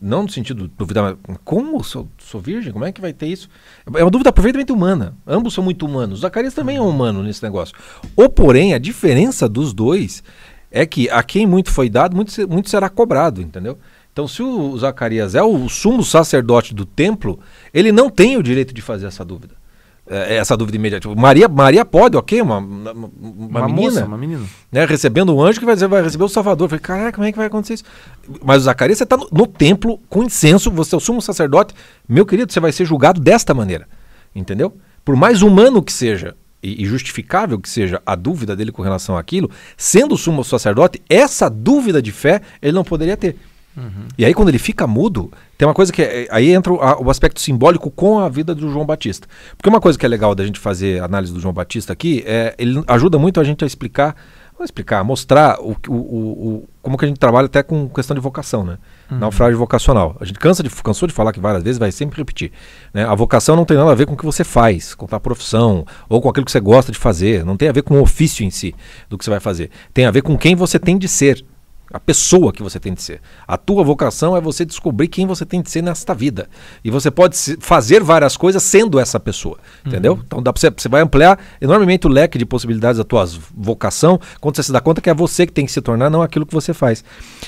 Não no sentido de duvidar, mas como sou, sou virgem? Como é que vai ter isso? É uma dúvida perfeitamente humana. Ambos são muito humanos. Zacarias também é humano nesse negócio. Ou, porém, a diferença dos dois é que a quem muito foi dado, muito, muito será cobrado, entendeu? Então, se o Zacarias é o sumo sacerdote do templo, ele não tem o direito de fazer essa dúvida. É, é, essa dúvida imediata. Maria, Maria pode, ok, uma, uma, uma, uma menina. Moça, uma menina. Né, recebendo um anjo que vai dizer, vai receber o Salvador. falei, caraca, como é que vai acontecer isso? Mas o Zacarias, você está no, no, templo com incenso, você é o sumo sacerdote. Meu querido, você vai ser julgado desta maneira. Entendeu? Por mais humano que seja e, e justificável que seja a dúvida dele com relação àquilo, sendo sumo sacerdote, essa dúvida de fé ele não poderia ter. Uhum. E aí, quando ele fica mudo, tem uma coisa que. É, é, aí entra o, a, o, aspecto simbólico com a vida do João Batista. Porque uma coisa que é legal da gente fazer análise do João Batista aqui é ele ajuda muito a gente a explicar explicar, mostrar o, o, o, como que a gente trabalha até com questão de vocação, né? Uhum. Naufrágio vocacional. A gente cansa de, cansou de falar que várias vezes, vai sempre repetir. Né? A vocação não tem nada a ver com o que você faz, com a profissão, ou com aquilo que você gosta de fazer. Não tem a ver com o ofício em si do que você vai fazer. Tem a ver com quem você tem de ser a pessoa que você tem de ser. A tua vocação é você descobrir quem você tem de ser nesta vida. E você pode fazer várias coisas sendo essa pessoa, uhum. entendeu? Então dá você, você vai ampliar enormemente o leque de possibilidades da tua vocação quando você se dá conta que é você que tem que se tornar, não aquilo que você faz.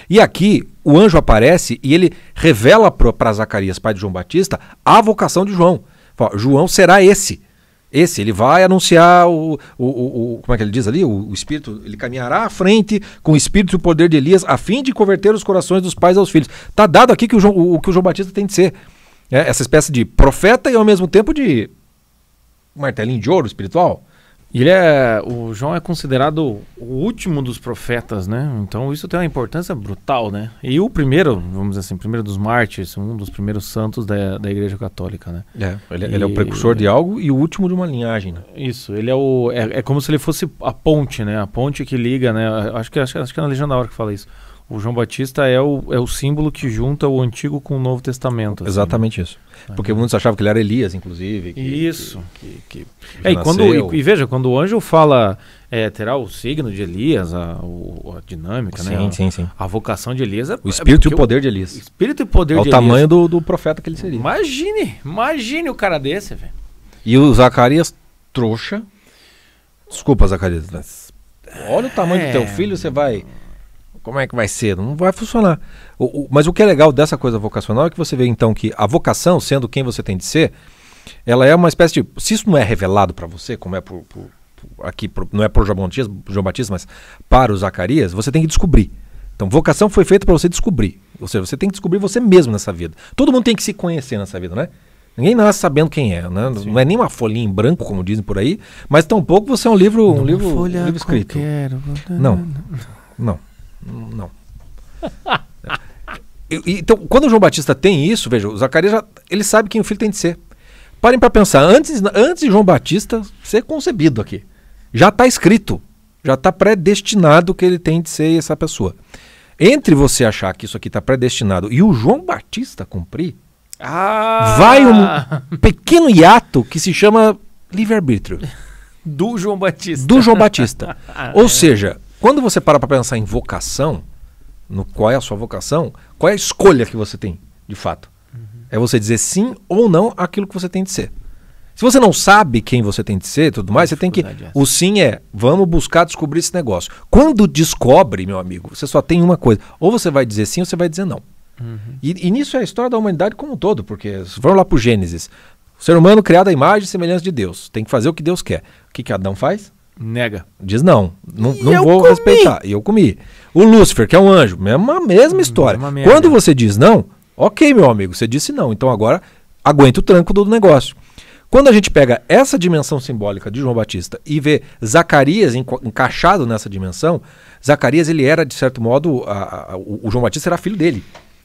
E aqui o anjo aparece e ele revela para Zacarias, pai de João Batista, a vocação de João. Fala, João será esse. Esse, ele vai anunciar o, o, o, o como é que ele diz ali? O, o, espírito, ele caminhará à frente com o espírito e o poder de Elias, a fim de converter os corações dos pais aos filhos. está dado aqui que o, João, o, que o João Batista tem de ser. É, essa espécie de profeta e ao mesmo tempo de martelinho de ouro espiritual ele é, o João é considerado o último dos profetas, né? Então isso tem uma importância brutal, né? E o primeiro, vamos dizer assim, primeiro dos mártires, um dos primeiros santos da, da Igreja Católica, né? É, ele, e, ele é o precursor de algo e o último de uma linhagem, né? Isso, ele é o é, é, como se ele fosse a ponte, né? A ponte que liga, né? Acho que acho, acho que é na Legião da Hora que fala isso. O João Batista é o, é o símbolo que junta o Antigo com o Novo Testamento. Assim, né? Exatamente né? isso. Porque muitos achavam que ele era Elias, inclusive. Que, Isso. Que, que, é, e, quando, e, e, veja, quando o anjo fala, é, terá o signo de Elias, a, a dinâmica, né? sim, né? Sim, sim. A vocação de Elias. É, o é espírito é e o poder de Elias. Espírito e poder é o de tamanho Elias. do, do profeta que ele seria. Imagine, imagine o cara desse, velho. E o Zacarias trouxa. Desculpa, Zacarias. Olha o tamanho do teu é. filho, você vai como é que vai ser? Não vai funcionar. O, o, mas o que é legal dessa coisa vocacional é que você vê então que a vocação, sendo quem você tem de ser, ela é uma espécie de. Se isso não é revelado para você, como é por aqui, não é para o João Batista, João Batista, mas para o Zacarias, você tem que descobrir. Então, vocação foi feita para você descobrir. Ou seja, você tem que descobrir você mesmo nessa vida. Todo mundo tem que se conhecer nessa vida, né? Ninguém nasce sabendo quem é, né? Sim. Não é nem uma folhinha em branco, como dizem por aí, mas tampouco você é um livro, um livro, livro escrito. Qualquer... Não, não. Não. então, quando o João Batista tem isso, veja, o Zacarias já, ele sabe quem o filho tem de ser. Parem para pensar, antes, antes de João Batista ser concebido aqui, já está escrito, já está predestinado que ele tem de ser essa pessoa. Entre você achar que isso aqui está predestinado e o João Batista cumprir, ah. vai um pequeno hiato que se chama livre-arbítrio. Do João Batista. Do João Batista. Ou seja, quando você para para pensar em vocação, no qual é a sua vocação, qual é a escolha que você tem, de fato? Uhum. É você dizer sim ou não aquilo que você tem de ser. Se você não sabe quem você tem de ser, tudo mais, você tem que é o sim é, vamos buscar descobrir esse negócio. Quando descobre, meu amigo, você só tem uma coisa, ou você vai dizer sim ou você vai dizer não. Uhum. E, e, nisso é a história da humanidade como um todo, porque vamos lá para o Gênesis. O ser humano criado à imagem e semelhança de Deus. Tem que fazer o que Deus quer. O que, que Adão faz? Nega. Diz não, não, não vou comi. respeitar. E eu comi. O Lúcifer, que é um anjo, mesma, mesma hum, história. Mesma Quando você diz não, ok, meu amigo, você disse não. Então agora aguenta o tranco do negócio. Quando a gente pega essa dimensão simbólica de João Batista e vê Zacarias encaixado nessa dimensão, Zacarias ele era, de certo modo, a, a, o, o João Batista era filho dele.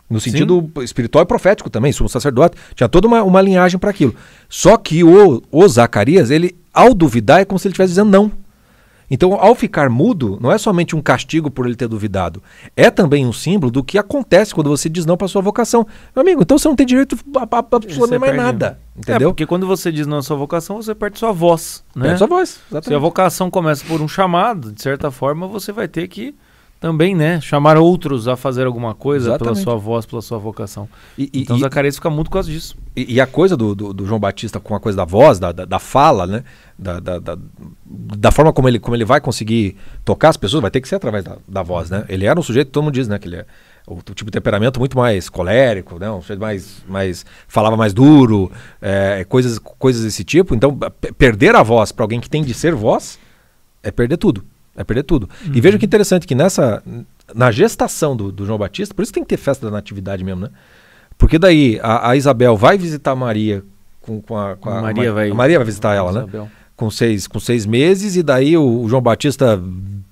No sentido Sim. espiritual e profético também, sumo sacerdote. Tinha toda uma, uma linhagem para aquilo. Só que o, o Zacarias, ele, ao duvidar, é como se ele estivesse dizendo não. Então, ao ficar mudo, não é somente um castigo por ele ter duvidado, é também um símbolo do que acontece quando você diz não para sua vocação. Meu amigo, então você não tem direito a, a, a mais nada. É, entendeu? É, porque quando você diz não à sua vocação, você perde sua voz. Né? Perde sua voz, exatamente. Se a vocação começa por um chamado, de certa forma, você vai ter que também, né, chamar outros a fazer alguma coisa Exatamente. pela sua voz, pela sua vocação. E, e, então e, Zacarias fica muito por causa disso. E, e a coisa do, do, do, João Batista com a coisa da voz, da, da, da fala, né, da, da, da, da, forma como ele, como ele vai conseguir tocar as pessoas, vai ter que ser através da, da voz, né. Ele era um sujeito, todo mundo diz, né, que ele é o, o tipo de temperamento muito mais colérico, né, um sujeito mais, mais falava mais duro, é, é coisas, coisas desse tipo. Então perder a voz para alguém que tem de ser voz é perder tudo. Vai é perder tudo. Uhum. E veja que interessante que nessa. Na gestação do, do, João Batista, por isso tem que ter festa da natividade mesmo, né? Porque daí a, a Isabel vai visitar Maria com, com, a, com a, Maria a, vai, a Maria vai visitar ela, né? Isabel. né? Com seis, com seis meses, e daí o, o João Batista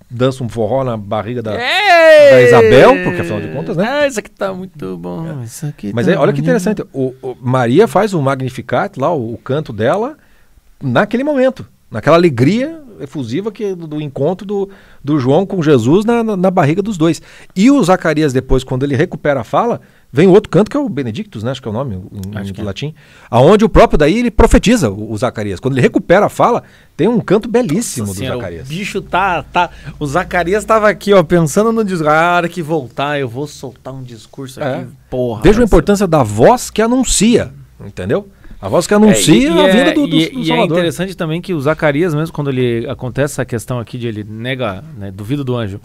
dança um forró na barriga da, da, Isabel, porque afinal de contas, né? Ah, isso aqui tá muito bom. É. Isso aqui Mas tá é, olha que interessante, o, o, Maria faz o Magnificat lá, o, o canto dela, naquele momento, naquela alegria efusiva que do, do encontro do, do João com Jesus na, na, na, barriga dos dois. E o Zacarias, depois, quando ele recupera a fala, vem outro canto, que é o Benedictus, né? Acho que é o nome em, em é. latim. Aonde o próprio daí ele profetiza o, o, Zacarias. Quando ele recupera a fala, tem um canto belíssimo Nossa do senhora, Zacarias. O bicho tá, tá. O Zacarias estava aqui, ó, pensando no discurso. Ah, hora que voltar, eu vou soltar um discurso é. aqui. É. Porra. Veja a importância da voz que anuncia, entendeu? A voz que anuncia é, e, a é, vinda do, do, e, e é interessante também que o Zacarias, mesmo quando ele acontece essa questão aqui de ele nega, né, duvida do anjo,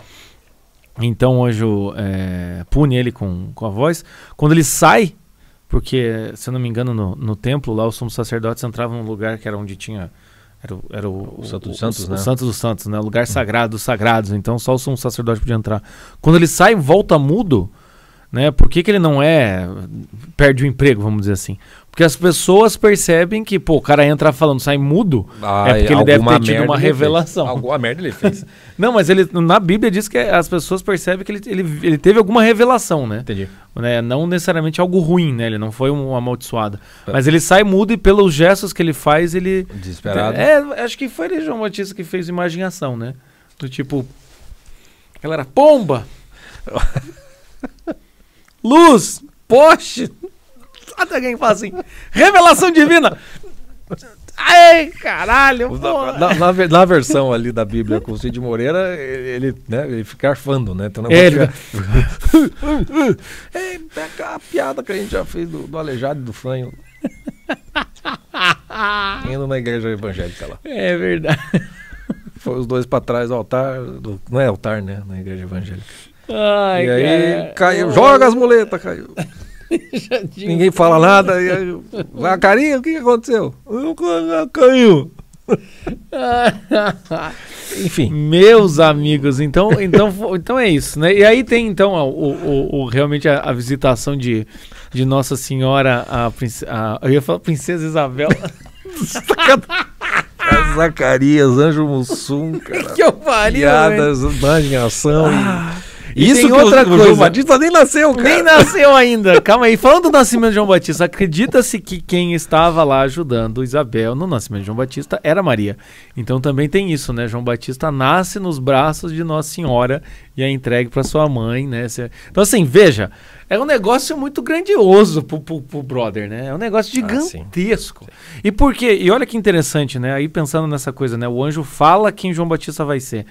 então o anjo é, pune ele com, com a voz. Quando ele sai, porque, se eu não me engano, no, no templo lá, os sumos sacerdotes entravam num lugar que era onde tinha era, o, era o, o, Santo dos Santos, o, né? o Santo dos Santos, né? Lugar hum. sagrado, sagrados. Então só o sumo sacerdote podia entrar. Quando ele sai, volta mudo, né? Por que, que ele não é. perde o emprego, vamos dizer assim? Porque as pessoas percebem que, pô, o cara entra falando, sai mudo, ah, é porque ele deve ter tido uma revelação. Fez. Alguma merda ele fez. não, mas ele na Bíblia diz que as pessoas percebem que ele, ele, ele teve alguma revelação, né? Entendi. Né? Não necessariamente algo ruim, né? Ele não foi um amaldiçoado. É. Mas ele sai mudo e pelos gestos que ele faz, ele... Desesperado. É, acho que foi João Batista que fez imaginação, né? Do tipo... Galera, pomba! luz, poste. Sabe alguém que fala assim? Revelação divina. Ai, caralho, na, na, na, na, versão ali da Bíblia com o Cid Moreira, ele, ele né, ele fica arfando, né? Então, ele... é, pega a piada que a gente já fez do, do Aleijado e do Franho. Indo na igreja evangélica lá. É verdade. Foi os dois para trás do altar, do, não é altar, né? Na igreja evangélica. Ai, e aí cara. caiu, joga as muletas, caiu. Ninguém fala nada. E aí, carinha, o que aconteceu? Caiu. Enfim. Meus amigos, então, então, então é isso, né? E aí tem então o, o, o realmente a, a, visitação de, de Nossa Senhora, a, a, eu ia falar Princesa Isabel. Zacarias, Anjo Mussum, cara. Que eu faria, Piadas, né? anjo em ação. Ah. E... Isso tem que outra o coisa. João Batista nem nasceu, cara. Nem nasceu ainda. Calma aí. Falando do nascimento de João Batista, acredita-se que quem estava lá ajudando Isabel no nascimento de João Batista era Maria. Então também tem isso, né? João Batista nasce nos braços de Nossa Senhora e é entregue para sua mãe, né? Então assim, veja, é um negócio muito grandioso pro, pro, pro brother, né? É um negócio gigantesco. Ah, sim. Sim. E por quê? E olha que interessante, né? Aí pensando nessa coisa, né? O anjo fala quem João Batista vai ser.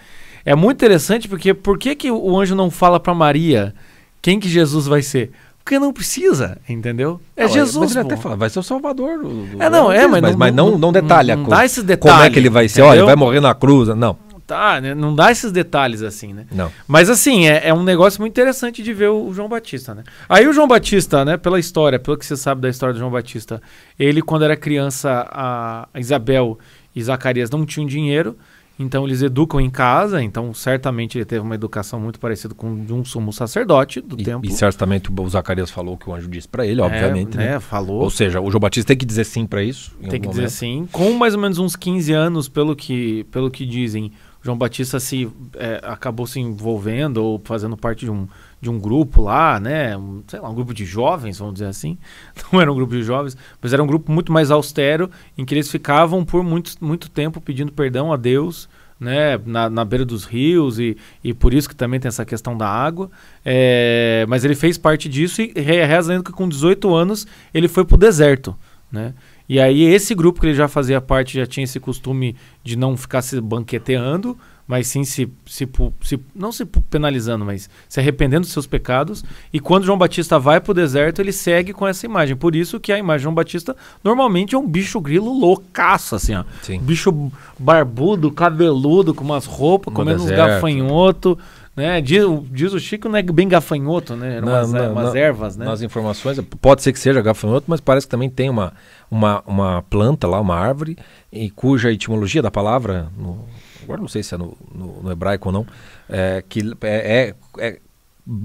É muito interessante porque por que, que o anjo não fala para Maria quem que Jesus vai ser? Porque não precisa, entendeu? É ah, Jesus. Mas até fala, vai ser o Salvador. Do, do é, não, é, mas, mas, não, mas não, não, detalha. Não, dá esses detalhes. Como é que ele vai ser? Olha, ele vai morrer na cruz. Não. Tá, né, não dá esses detalhes assim, né? Não. Mas assim, é, é um negócio muito interessante de ver o, o, João Batista, né? Aí o João Batista, né, pela história, pelo que você sabe da história do João Batista, ele, quando era criança, a Isabel e Zacarias não tinham dinheiro. Então eles educam em casa, então certamente ele teve uma educação muito parecida com de um sumo sacerdote do e, tempo. E certamente o Zacarias falou que o anjo disse para ele, é, obviamente. É, né? né? Falou. Ou seja, o João Batista tem que dizer sim para isso. Tem que momento. dizer sim. Com mais ou menos uns 15 anos, pelo que, pelo que dizem, João Batista se é, acabou se envolvendo ou fazendo parte de um de um grupo lá, né? Um, sei lá, um grupo de jovens, vamos dizer assim. Não era um grupo de jovens, mas era um grupo muito mais austero, em que eles ficavam por muito, muito tempo pedindo perdão a Deus, né? Na, na beira dos rios, e, e por isso que também tem essa questão da água. É, mas ele fez parte disso e reza lendo que com 18 anos ele foi pro deserto, né? E aí esse grupo que ele já fazia parte já tinha esse costume de não ficar se banqueteando, mas sim se, se, se, não se penalizando, mas se arrependendo dos seus pecados. E quando João Batista vai para o deserto, ele segue com essa imagem. Por isso que a imagem de João Batista normalmente é um bicho grilo loucaço, assim, ó. Sim. Bicho barbudo, cabeludo, com umas roupas, no comendo deserto. uns gafanhoto. Né? Diz, diz o Chico não é bem gafanhoto, né? Não, umas, não, umas não, ervas, né? Nas informações, pode ser que seja gafanhoto, mas parece que também tem uma, uma, uma planta lá, uma árvore, e cuja etimologia da palavra, no, agora não sei se é no, no, no hebraico ou não, é, que é, é, é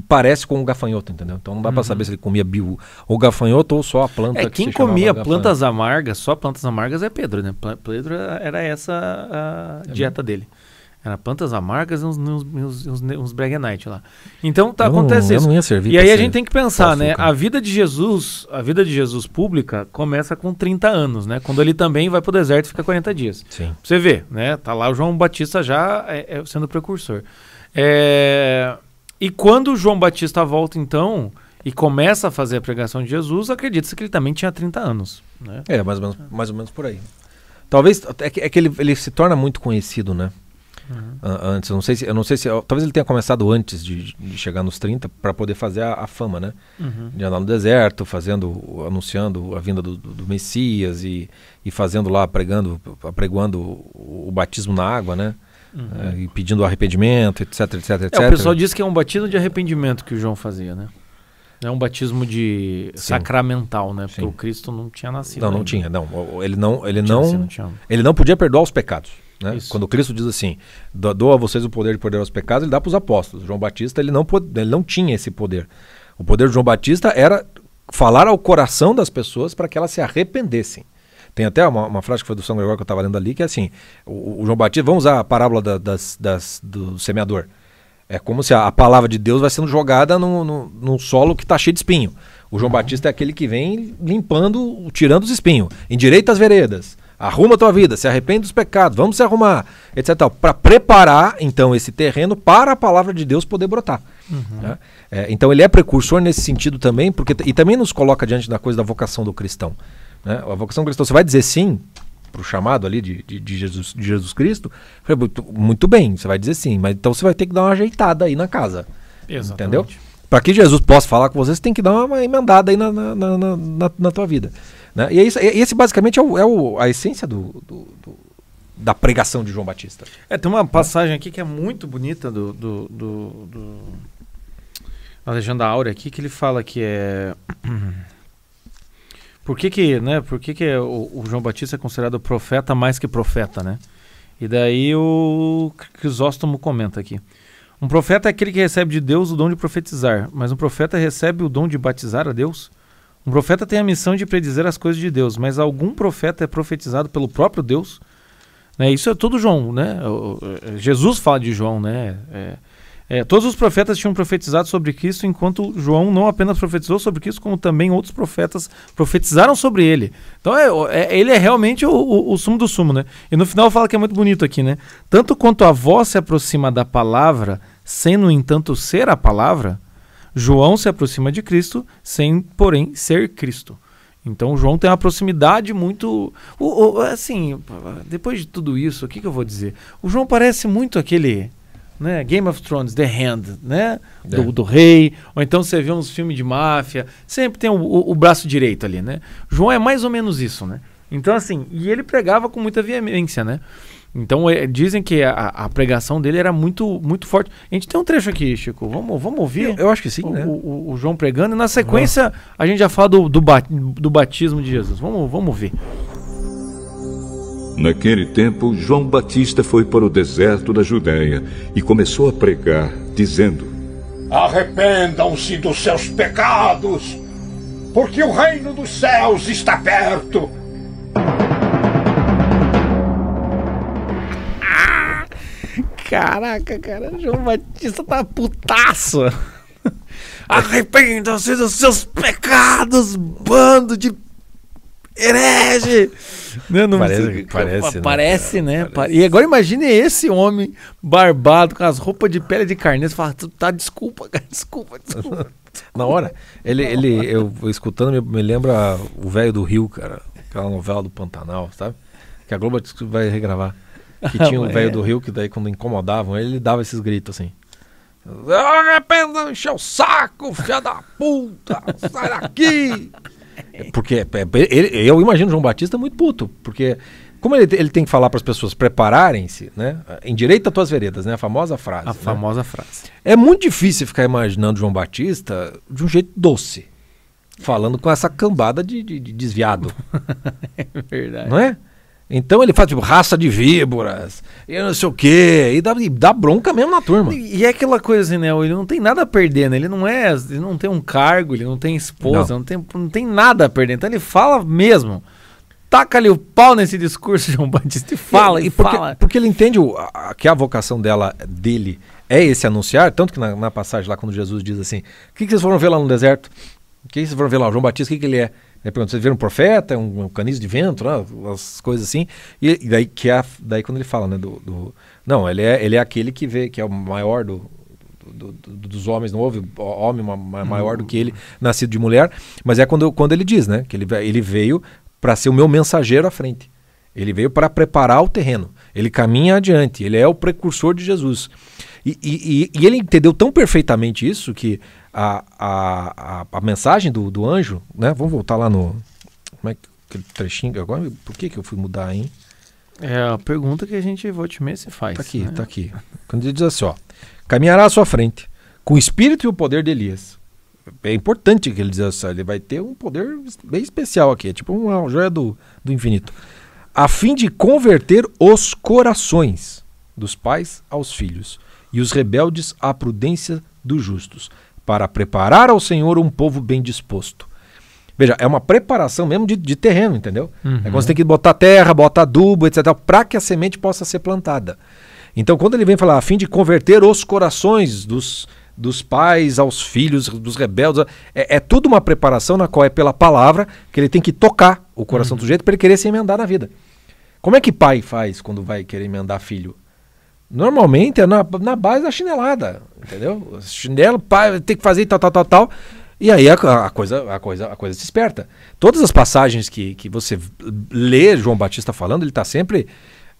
parece com o gafanhoto, entendeu? Então não dá uhum. para saber se ele comia bio, o gafanhoto ou só a planta. É, que quem comia plantas amargas, só plantas amargas é Pedro, né? Pedro era essa a é dieta dele. Era plantas amargas e uns, uns, uns, uns Bregenite lá. Então tá, acontece não, isso. Eu não ia servir e aí a gente tem que pensar, né? A vida de Jesus, a vida de Jesus pública começa com 30 anos, né? Quando ele também vai pro deserto e fica 40 dias. Sim. Você vê, né? Tá lá o João Batista já é, é sendo precursor. É... E quando o João Batista volta, então, e começa a fazer a pregação de Jesus, acredita-se que ele também tinha 30 anos. Né? É, mais ou menos, mais ou menos por aí. Talvez, é que, é que ele, ele se torna muito conhecido, né? Uhum. Antes, eu não sei se, eu não sei se, talvez ele tenha começado antes de, de chegar nos 30 para poder fazer a, a fama, né? Uhum. De andar no deserto, fazendo, anunciando a vinda do, do Messias e, e fazendo lá pregando, apregoando o, o batismo na água, né? Uhum. É, e pedindo arrependimento, etc, etc, etc. É, o pessoal diz que é um batismo de arrependimento que o João fazia, né? É um batismo de sacramental, né? Porque Sim. o Cristo não tinha nascido. Não, não ainda. tinha, não. Ele não, ele não, não, não ele não podia perdoar os pecados. Né? Quando Cristo diz assim, dou a vocês o poder de perder os pecados, ele dá para os apóstolos. João Batista ele não, ele não tinha esse poder. O poder de João Batista era falar ao coração das pessoas para que elas se arrependessem. Tem até uma, uma, frase que foi do São Gregório que eu estava lendo ali, que é assim: o, o, João Batista, vamos usar a parábola da, das, das, do semeador. É como se a, a, palavra de Deus vai sendo jogada num, num, num solo que está cheio de espinho. O João uhum. Batista é aquele que vem limpando, tirando os espinhos, endireita as veredas, Arruma tua vida, se arrepende dos pecados, vamos se arrumar, etc. Para preparar, então, esse terreno para a palavra de Deus poder brotar. Uhum. Né? É, então, ele é precursor nesse sentido também, porque e também nos coloca diante da coisa da vocação do cristão. Né? A vocação do cristão, você vai dizer sim para o chamado ali de, de, de, Jesus, de Jesus Cristo? Muito bem, você vai dizer sim, mas então você vai ter que dar uma ajeitada aí na casa. Exatamente. Entendeu? Para que Jesus possa falar com você, você tem que dar uma emendada aí na, na, na, na, na tua vida. Né? E, é isso, esse basicamente é, o, é o, a essência do, do, do, da pregação de João Batista. É, tem uma passagem aqui que é muito bonita do, do, do, na legenda áurea aqui, que ele fala que é... Por que que, né, por que, que o, o João Batista é considerado profeta mais que profeta, né? E daí o Crisóstomo comenta aqui. Um profeta é aquele que recebe de Deus o dom de profetizar, mas um profeta recebe o dom de batizar a Deus? Um profeta tem a missão de predizer as coisas de Deus, mas algum profeta é profetizado pelo próprio Deus? Né? Isso é todo João, né? É, Jesus fala de João, né? É, é, todos os profetas tinham profetizado sobre Cristo, enquanto João não apenas profetizou sobre Cristo, como também outros profetas profetizaram sobre ele. Então é, é, ele é realmente o, o, o, sumo do sumo, né? E no final fala que é muito bonito aqui, né? Tanto quanto a voz se aproxima da palavra, sem, no entanto, ser a palavra, João se aproxima de Cristo sem, porém, ser Cristo. Então João tem uma proximidade muito. O, o, assim, depois de tudo isso, o que, que eu vou dizer? O João parece muito aquele. Né? Game of Thrones, The Hand, né? É. Do, do, rei. Ou então você vê uns filmes de máfia. Sempre tem o, o, o, braço direito ali, né? João é mais ou menos isso, né? Então, assim, e ele pregava com muita veemência, né? Então é, dizem que a, a, pregação dele era muito, muito forte. A gente tem um trecho aqui, Chico. Vamos, vamos ouvir. Eu, eu acho que sim, o, né? O, o, João pregando. E na sequência a gente já fala do, do, do batismo de Jesus. Vamos, vamos ver. Naquele tempo, João Batista foi para o deserto da Judéia e começou a pregar, dizendo: Arrependam-se dos seus pecados, porque o reino dos céus está perto. Caraca, cara, João Batista tá putaço. Arrependam-se dos seus pecados, bando de herege. Não, né, Não parece, sei, parece, né, parece né? Parece. E agora imagine esse homem barbado com as roupas de pele de carneiro. Fala, tá, desculpa, cara, desculpa, desculpa. Na hora, ele, ele eu escutando, me, me lembra o velho do Rio, cara. Aquela novela do Pantanal, sabe? Que a Globo vai regravar. Que tinha um é. velho do Rio que daí quando incomodavam ele, ele dava esses gritos assim. Arrependa, encheu o saco, filha da puta, sai daqui! É, porque é, ele, eu imagino João Batista muito puto, porque como ele, ele tem que falar para as pessoas prepararem-se, né? Endireita tuas veredas, né? A famosa frase. A né? famosa frase. É muito difícil ficar imaginando João Batista de um jeito doce, falando com essa cambada de, de, de desviado. é verdade. Não é? Então ele faz tipo raça de víboras, e não sei o quê, e dá, e dá bronca mesmo na turma. E, e, é aquela coisa, né? Ele não tem nada a perder, né? Ele não é, ele não tem um cargo, ele não tem esposa, não, não tem, não tem nada a perder. Então ele fala mesmo. taca ali o pau nesse discurso, João Batista, e fala, e, e porque, fala. Porque ele entende o, a, que a vocação dela, dele, é esse anunciar, tanto que na, na passagem lá quando Jesus diz assim, o que, que vocês foram ver lá no deserto? O que, que vocês foram ver lá? O João Batista, o que, que ele é? Né, pergunta, vocês viram um profeta, um, um caniço de vento, né, as coisas assim. E, e, daí que é, daí quando ele fala, né, do, do, não, ele é, ele é aquele que vê, que é o maior do, do, do, dos homens, não houve homem maior do que ele, uhum. nascido de mulher, mas é quando, quando ele diz, né? Que ele, ele veio para ser o meu mensageiro à frente. Ele veio para preparar o terreno. Ele caminha adiante. Ele é o precursor de Jesus. E, e, e, ele entendeu tão perfeitamente isso que a, a, a, a mensagem do, do anjo, né? Vamos voltar lá no. Como é que aquele trechinho? Agora, por que, que eu fui mudar, hein? É a pergunta que a gente Votime se faz. Tá aqui, né? tá aqui. Quando ele diz assim, ó, caminhará à sua frente, com o espírito e o poder de Elias. É importante que ele diz assim, ele vai ter um poder bem especial aqui, é tipo uma joia do, do infinito. A fim de converter os corações dos pais aos filhos e os rebeldes à prudência dos justos para preparar ao Senhor um povo bem disposto. Veja, é uma preparação mesmo de, de terreno, entendeu? Uhum. É quando uhum. você tem que botar terra, botar adubo, etc., para que a semente possa ser plantada. Então, quando ele vem falar, a fim de converter os corações dos, dos pais aos filhos, dos rebeldes, é, é tudo uma preparação na qual é pela palavra que ele tem que tocar o coração uhum. do jeito para ele querer se emendar na vida. Como é que pai faz quando vai querer emendar filho? Normalmente é na, na base da chinelada, entendeu? Chinelo, pá, tem que fazer tal, tal, tal, tal. E aí a, a, coisa, a, coisa, a coisa se esperta. Todas as passagens que, que você lê João Batista falando, ele está sempre.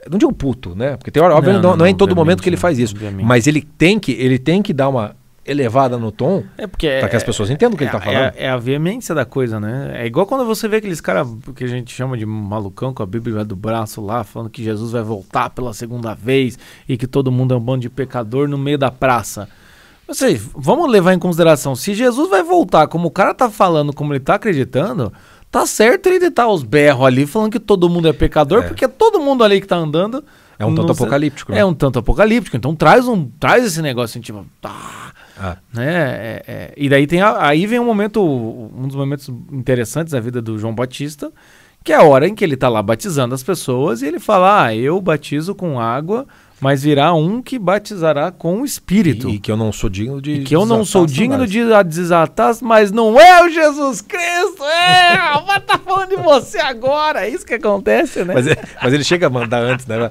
Não digo puto, né? Porque tem hora, não, não, não, não, é em todo momento que ele né? faz isso. Obviamente. Mas ele tem que, ele tem que dar uma elevada no tom é porque é Pra para que as pessoas entendam o que é, ele tá é, falando. É, é, a veemência da coisa, né? É igual quando você vê aqueles caras que a gente chama de malucão com a Bíblia do braço lá, falando que Jesus vai voltar pela segunda vez e que todo mundo é um bando de pecador no meio da praça. Vocês, vamos levar em consideração, se Jesus vai voltar como o cara tá falando, como ele tá acreditando, tá certo ele deitar os berros ali falando que todo mundo é pecador, é. porque todo mundo ali que tá andando... É um tanto apocalíptico. Né? É um tanto apocalíptico, então traz, um, traz esse negócio, assim, tipo... ah, ah. Né? É, é, e daí tem a, aí vem um momento, um dos momentos interessantes da vida do João Batista, que é a hora em que ele está lá batizando as pessoas e ele fala: ah, eu batizo com água, mas virá um que batizará com o Espírito. E, e que eu não sou digno de. E que eu não sou digno de desatar, mas não é o Jesus Cristo! É! Mas tá falando de você agora! É isso que acontece, né? Mas, é, mas ele chega a mandar antes, né?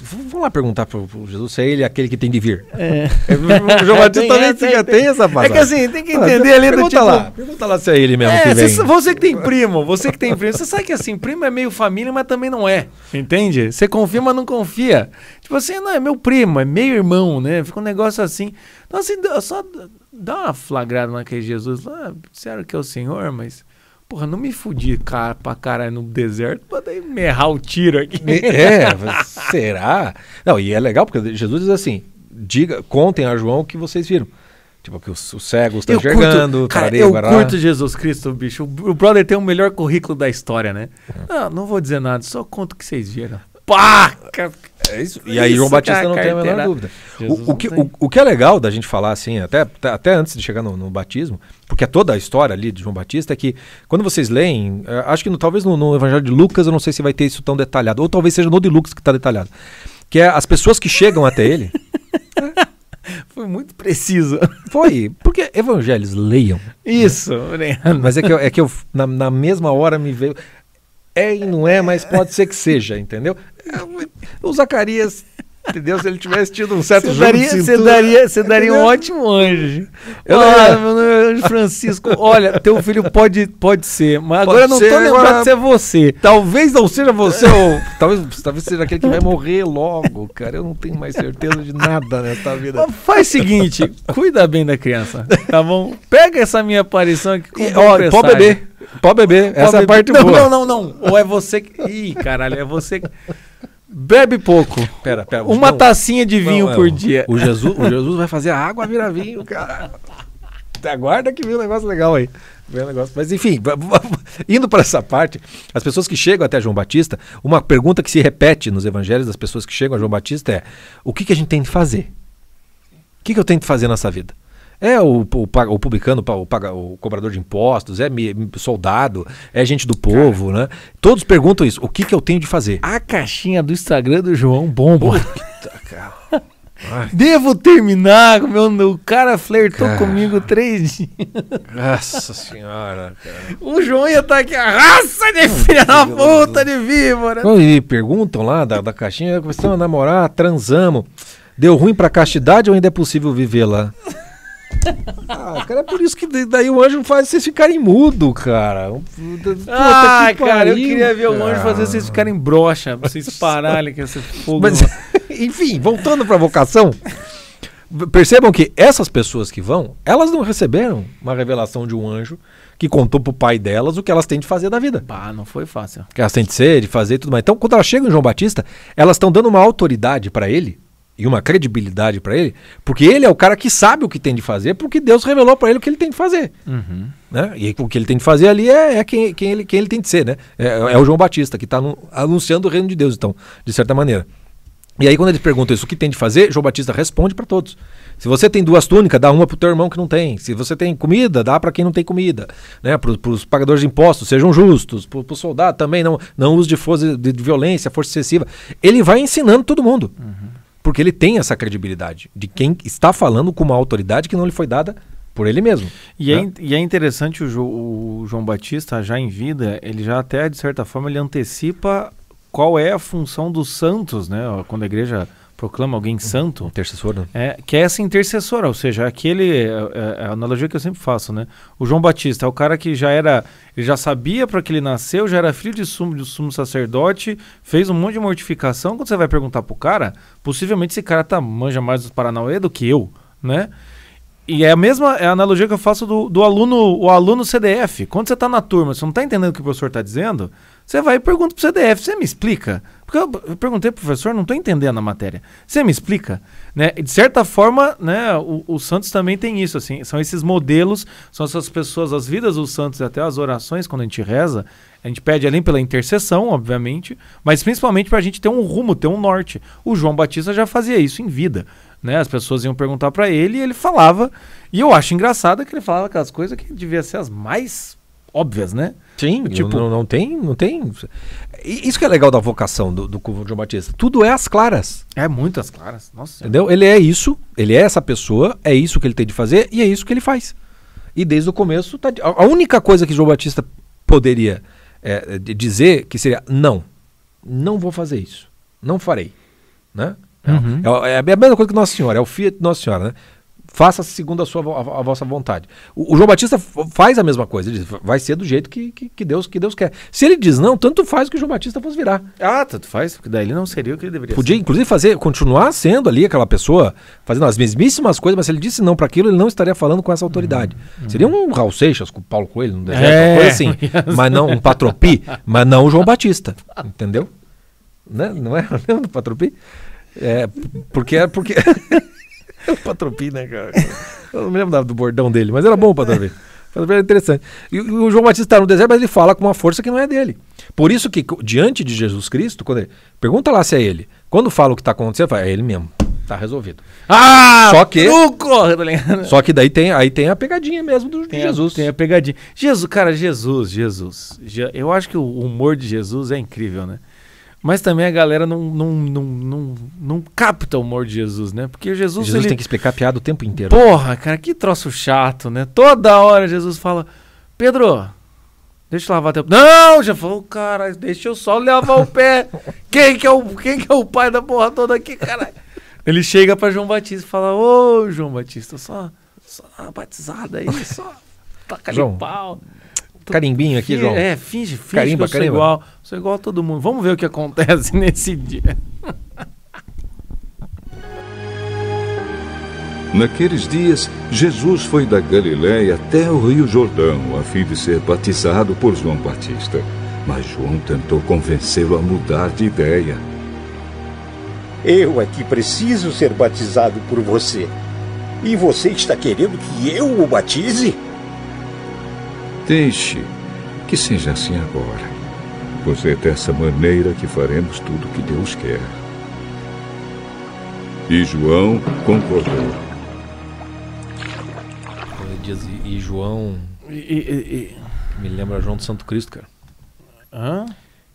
Vamos lá perguntar pro, pro Jesus se é ele aquele que tem de vir. É. é o João é, Batista também é, tem, tem, tem, essa parte. É que assim, tem que entender ah, ali pergunta do tipo... Lá, pergunta lá se é ele mesmo é, que vem. você que tem primo, você que tem primo. Você sabe que assim, primo é meio família, mas também não é. Entende? Você confia, mas não confia. Tipo assim, não, é meu primo, é meio irmão, né? Fica um negócio assim. Então, assim, só dá uma flagrada naquele Jesus lá. Disseram que é o Senhor, mas. Porra, não me fudi cara, pra caralho no deserto pra daí me errar o tiro aqui. É, será? Não, e é legal porque Jesus diz assim: diga, contem a João o que vocês viram. Tipo, que os, cegos estão enxergando. Cara, tarei, eu barará. curto Jesus Cristo, bicho. O, o, brother tem o melhor currículo da história, né? Uhum. não vou dizer nada, só conto o que vocês viram pá! É isso. E é aí, isso, João Batista não tem a menor dúvida. O, o, que, o, o, que é legal da gente falar, assim, até, até antes de chegar no, no, batismo, porque é toda a história ali de João Batista, é que quando vocês leem, é, acho que no, talvez no, no Evangelho de Lucas, eu não sei se vai ter isso tão detalhado, ou talvez seja no de Lucas que está detalhado, que é as pessoas que chegam até ele. Foi muito preciso. Foi, porque evangelhos leiam. Isso, né? Mas é que eu, é que eu na, na mesma hora me veio é e não é, mas pode ser que seja, entendeu? É, o Zacarias Entendeu? Se ele tivesse tido um certo você daria, Você daria, você daria um ótimo anjo. Eu olha, meu nome é Anjo Francisco. Olha, teu filho pode, pode ser, mas pode agora não estou lembrado se é você. Talvez não seja você, ou talvez, talvez seja aquele que vai morrer logo, cara. Eu não tenho mais certeza de nada nessa vida. Mas faz o seguinte, cuida bem da criança, tá bom? Pega essa minha aparição aqui. Com e, ó, pode beber. Pode beber, pode essa beber. é a parte não, boa. Não, não, não. Ou é você que. Ih, caralho, é você que. Bebe pouco. Pera, pera. Uma não, tacinha de vinho não, por não. dia. O Jesus, o Jesus vai fazer a água virar vinho, cara. Aguarda que vem um negócio legal aí. Vem um negócio. Mas enfim, indo para essa parte, as pessoas que chegam até João Batista, uma pergunta que se repete nos evangelhos das pessoas que chegam a João Batista é: o que, que a gente tem de fazer? O que, que eu tenho de fazer nessa vida? É o, o, o publicano, o, paga, o cobrador de impostos, é soldado, é gente do povo, Cara. né? Todos perguntam isso. O que, que eu tenho de fazer? A caixinha do Instagram do João Bomba. Puta, Ai. Devo terminar, meu, o cara flertou cara. comigo três dias. Nossa senhora, cara. O João ia estar tá aqui, a raça de filha da puta de víbora. E perguntam lá da, da caixinha, começamos a namorar, transamos. Deu ruim pra castidade ou ainda é possível viver lá? Ah, cara, é por isso que daí o anjo faz vocês ficarem mudo, cara. ah, cara, eu queria ver cara. o anjo fazer vocês ficarem broxa, pra vocês pararem com esse fogo. Mas, enfim, voltando pra vocação, percebam que essas pessoas que vão, elas não receberam uma revelação de um anjo que contou pro pai delas o que elas têm de fazer da vida. Bah, não foi fácil. Que elas têm de ser, de fazer e tudo mais. Então, quando elas chegam em João Batista, elas estão dando uma autoridade para ele e uma credibilidade para ele, porque ele é o cara que sabe o que tem de fazer, porque Deus revelou para ele o que ele tem de fazer. Uhum. Né? E o que ele tem de fazer ali é, é quem, quem, ele, quem ele tem de ser, né? É, é o João Batista, que está anunciando o reino de Deus, então, de certa maneira. E aí, quando eles perguntam isso, o que tem de fazer, João Batista responde para todos. Se você tem duas túnicas, dá uma para o teu irmão que não tem. Se você tem comida, dá para quem não tem comida. Né? Para os pagadores de impostos, sejam justos. Para o soldado também, não, não use de, força, de, de, violência, força excessiva. Ele vai ensinando todo mundo. Uhum. Porque ele tem essa credibilidade de quem está falando com uma autoridade que não lhe foi dada por ele mesmo. E, é né? é, e é, interessante o, jo, o, João Batista, já em vida, ele já até, de certa forma, ele antecipa qual é a função dos santos, né? Quando a igreja proclama alguém uhum. santo. intercessor né? É, que é essa intercessora, ou seja, aquele. É, é, é a analogia que eu sempre faço, né? O João Batista é o cara que já era. Ele já sabia para que ele nasceu, já era filho de sumo, de sumo sacerdote, fez um monte de mortificação. Quando você vai perguntar pro cara, possivelmente esse cara tá, manja mais dos Paranauê do que eu, né? E é a mesma é a analogia que eu faço do, do aluno, o aluno CDF. Quando você está na turma, você não está entendendo o que o professor está dizendo, você vai e pergunta pro CDF, você me explica? Porque eu, perguntei pro professor, não tô entendendo a matéria. Você me explica? Né? de certa forma, né, o, o, Santos também tem isso, assim. São esses modelos, são essas pessoas, as vidas dos santos, até as orações quando a gente reza. A gente pede além pela intercessão, obviamente, mas principalmente pra gente ter um rumo, ter um norte. O João Batista já fazia isso em vida. Né? As pessoas iam perguntar para ele e ele falava. E eu acho engraçado que ele falava aquelas coisas que devia ser as mais óbvias, né? Sim, tipo, não, não tem, não tem. Isso que é legal da vocação do, do João Batista. Tudo é as claras. É muito as claras. Nossa. Entendeu? Ele é isso, ele é essa pessoa, é isso que ele tem de fazer e é isso que ele faz. E desde o começo, tá, a única coisa que João Batista poderia é, dizer que seria não, não vou fazer isso, não farei, né? É, uhum. É, é, a mesma coisa que Nossa Senhora, é o Fiat Nossa Senhora, né? faça segundo a sua a, a vossa vontade. O, o, João Batista faz a mesma coisa, ele diz, vai ser do jeito que, que, que, Deus, que Deus quer. Se ele diz não, tanto faz que o João Batista fosse virar. Ah, tanto faz, porque daí ele não seria o que ele deveria Podia, ser. inclusive, fazer, continuar sendo ali aquela pessoa, fazendo as mesmíssimas coisas, mas se ele disse não para aquilo, ele não estaria falando com essa autoridade. Uhum. Uhum. Seria um Raul Seixas com o Paulo Coelho, não é, uma coisa assim. mas não, um Patropi, mas não o João Batista. Entendeu? Né? Não é? Lembra do Patropi? É, porque é, porque. o Patropi, né, cara? Eu não me lembro do bordão dele, mas era bom o Patropi. Patropi era interessante. E o João Batista está no deserto, mas ele fala com uma força que não é dele. Por isso que, diante de Jesus Cristo, quando ele, pergunta lá se é ele. Quando fala o que está acontecendo, fala, é ele mesmo. Tá resolvido. Ah! Só que. Truco! Só que daí tem, aí tem a pegadinha mesmo do tem Jesus. A, tem a pegadinha. Jesus, cara, Jesus, Jesus. Eu acho que o humor de Jesus é incrível, né? Mas também a galera não, não, não, não, não capta o humor de Jesus, né? Porque Jesus. Jesus ele... tem que explicar piada o tempo inteiro. Porra, cara, que troço chato, né? Toda hora Jesus fala: Pedro, deixa eu lavar teu. Não! Já falou, cara, deixa eu só lavar o pé. quem, que é o, quem que é o pai da porra toda aqui, caralho? Ele chega para João Batista e fala: Ô, João Batista, só, só uma batizada aí, só taca de pau. Carimbinho aqui, João? É, finge, finge carimba, que eu sou igual. Sou igual a todo mundo. Vamos ver o que acontece nesse dia. Naqueles dias, Jesus foi da Galiléia até o Rio Jordão, a fim de ser batizado por João Batista. Mas João tentou convencê-lo a mudar de ideia. Eu é que preciso ser batizado por você. E você está querendo que eu o batize? Deixe que seja assim agora, pois é dessa maneira que faremos tudo o que Deus quer. E João concordou. E, e João. E, e, me lembra João do Santo Cristo, cara. Hã?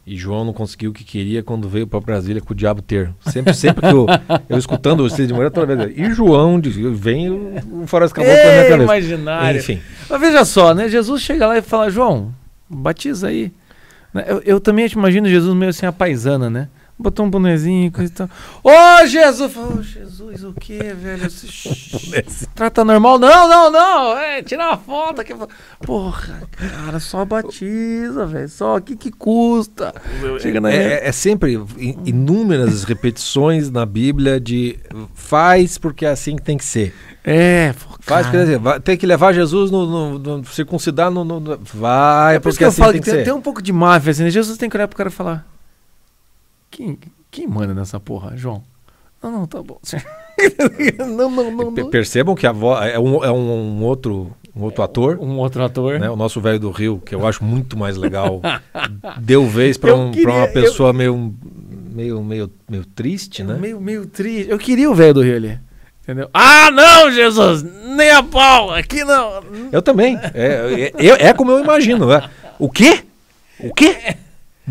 E João não conseguiu o que queria quando veio para Brasília com o diabo ter. Sempre, sempre que eu, eu escutando você de manhã, toda vez. E João diz, vem o, o caboclo na é, minha cabeça. Imaginário. Enfim. Mas veja só, né? Jesus chega lá e fala, João, batiza aí. Né? Eu, eu também te imagino Jesus meio assim, a paisana, né? Botou um bonezinho, coisa e tal. Ô, Jesus! Falou, oh, Jesus, o que, velho? trata normal? Não, não, não! É, tira uma foto aqui. Porra, cara, só batiza, velho. Só o que que custa? Chega é, na é, é, é sempre inúmeras repetições na Bíblia de faz porque é assim que tem que ser. É, pô, faz porque dizer, é assim, vai, tem que levar Jesus no, no, no circuncidar no, no, vai é por porque que assim falo, tem que ser. Tem um pouco de máfia assim, né? Jesus tem que olhar pro cara falar. Quem, quem manda nessa porra, João? Não, não, tá bom. não, não, não, não. Percebam que a voz é um, é um outro um outro ator. Um outro ator. Né? O nosso velho do Rio, que eu acho muito mais legal. Deu vez para um, uma pessoa eu... meio, meio, meio, meio triste, né? Meio, meio triste. Eu queria o velho do Rio ali. Entendeu? Ah, não, Jesus! Nem a pau! Aqui não! Eu também. É, é, é, como eu imagino. Né? O quê? O quê?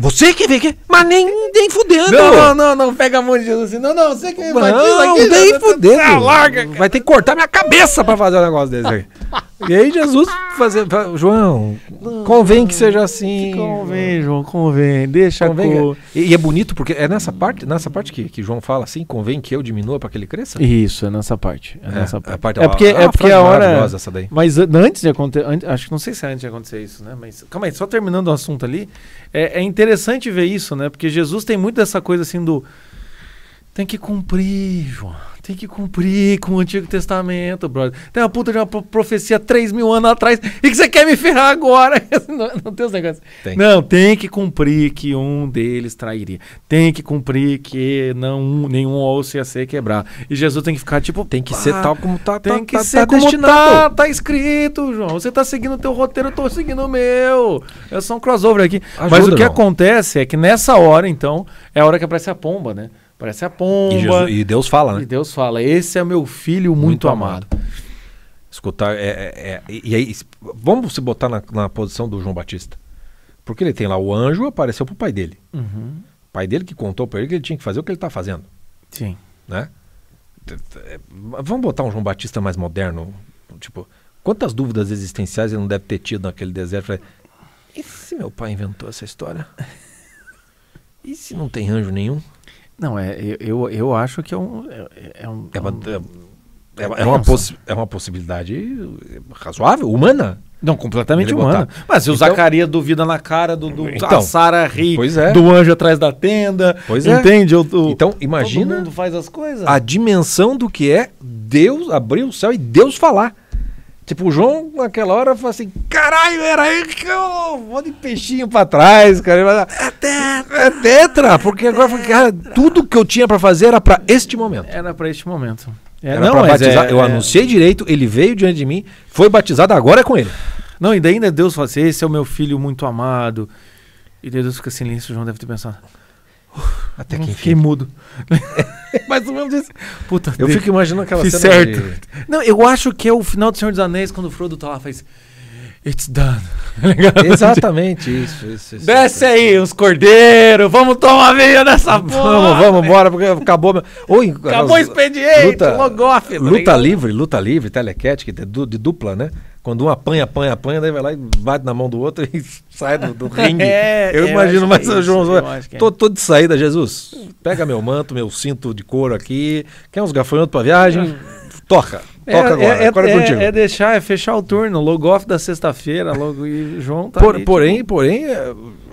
Você que vem é? aqui? Mas nem, nem fudendo. Não, não, não, não pega a mão de Jesus assim. Não, não, você que me batiza aqui. Não, nem fudendo. É larga, Vai ter que cortar minha cabeça pra fazer um negócio desse aqui. E aí Jesus fazer, João, não, convém que seja assim. Convém, João, convém. Deixa convém. Co... É, e, é bonito porque é nessa parte, nessa parte que, que João fala assim, convém que eu diminua para que ele cresça. Isso, é nessa parte, é, é nessa parte. parte. É porque ah, é porque é a hora essa daí. Mas antes de acontecer, antes, acho que não sei se é antes de acontecer isso, né? Mas calma aí, só terminando o assunto ali, é, é interessante ver isso, né? Porque Jesus tem muito dessa coisa assim do tem que cumprir, João tem que cumprir com o Antigo Testamento, brother. Tem uma puta de uma profecia 3 mil anos atrás e que você quer me ferrar agora. não, não, tem os negócios. Tem. Não, tem que cumprir que um deles trairia. Tem que cumprir que não, nenhum osso ia ser quebrado. E Jesus tem que ficar tipo. Tem que ser tal como tá. Tem tá, que tá, ser tá como tá, destinado. tá. Tá escrito, João. Você tá seguindo o teu roteiro, eu tô seguindo o meu. É só um crossover aqui. Ajuda, Mas o que acontece é que nessa hora, então, é a hora que aparece a pomba, né? Parece a pomba. E, Jesus, e Deus fala, né? E Deus fala: Esse é meu filho muito, muito amado. amado. Escutar. É, é, é e aí, vamos se botar na, na, posição do João Batista. Porque ele tem lá o anjo, apareceu pro pai dele. Uhum. O pai dele que contou para ele que ele tinha que fazer o que ele está fazendo. Sim. Né? É, vamos botar um João Batista mais moderno. Tipo, quantas dúvidas existenciais ele não deve ter tido naquele deserto? E se meu pai inventou essa história? E se não tem anjo nenhum? Não, é, eu, eu acho que é um. É, é um, é uma, é, é, uma é, é, é uma possibilidade razoável, humana. Não, completamente humana. Botar. Mas se o então- Zacarias duvida na cara do, do então, Sara ri é. do anjo atrás da tenda. Pois é. entende? É. então, imagina. Todo mundo faz as coisas. A dimensão do que é Deus abrir o céu e Deus falar. Tipo, o João, naquela hora, falou assim: caralho, era aí que eu vou de peixinho pra trás, cara. É tetra! É tetra! Porque agora, cara, ah, tudo que eu tinha pra fazer era pra este momento. Era pra este momento. É, era não, pra batizar. É, eu é... anunciei direito, ele veio diante de mim, foi batizado, agora é com ele. Não, e daí ainda Deus fala assim: esse é o meu filho muito amado. E Deus fica silêncio, o João deve ter pensado. Até que hum, enfim. Fiquei mudo. Mas menos Puta, eu fico imaginando aquela Fiz cena. certo. De... Não, eu acho que é o final do Senhor dos Anéis, quando o Frodo tá lá, faz. It's done. Exatamente isso, isso, isso Desce aí, uns cordeiros, vamos tomar meia dessa porra. Vamos, vamos, bora, porque acabou. Meu... acabou o expediente, luta, tá luta livre, luta livre, telequete, que é de dupla, né? Quando um apanha, apanha, apanha, daí vai lá e bate na mão do outro e sai do, do ringue. É, eu, é, eu imagino mais é o João Zóia. É. Tô, tô de saída, Jesus. Pega meu manto, meu cinto de couro aqui. Quer uns gafanhotos pra viagem? Toca. É, Toca agora. É, agora é, é, É deixar, é fechar o turno. off da sexta-feira, logo e João tá Por, ali, Porém, tipo... porém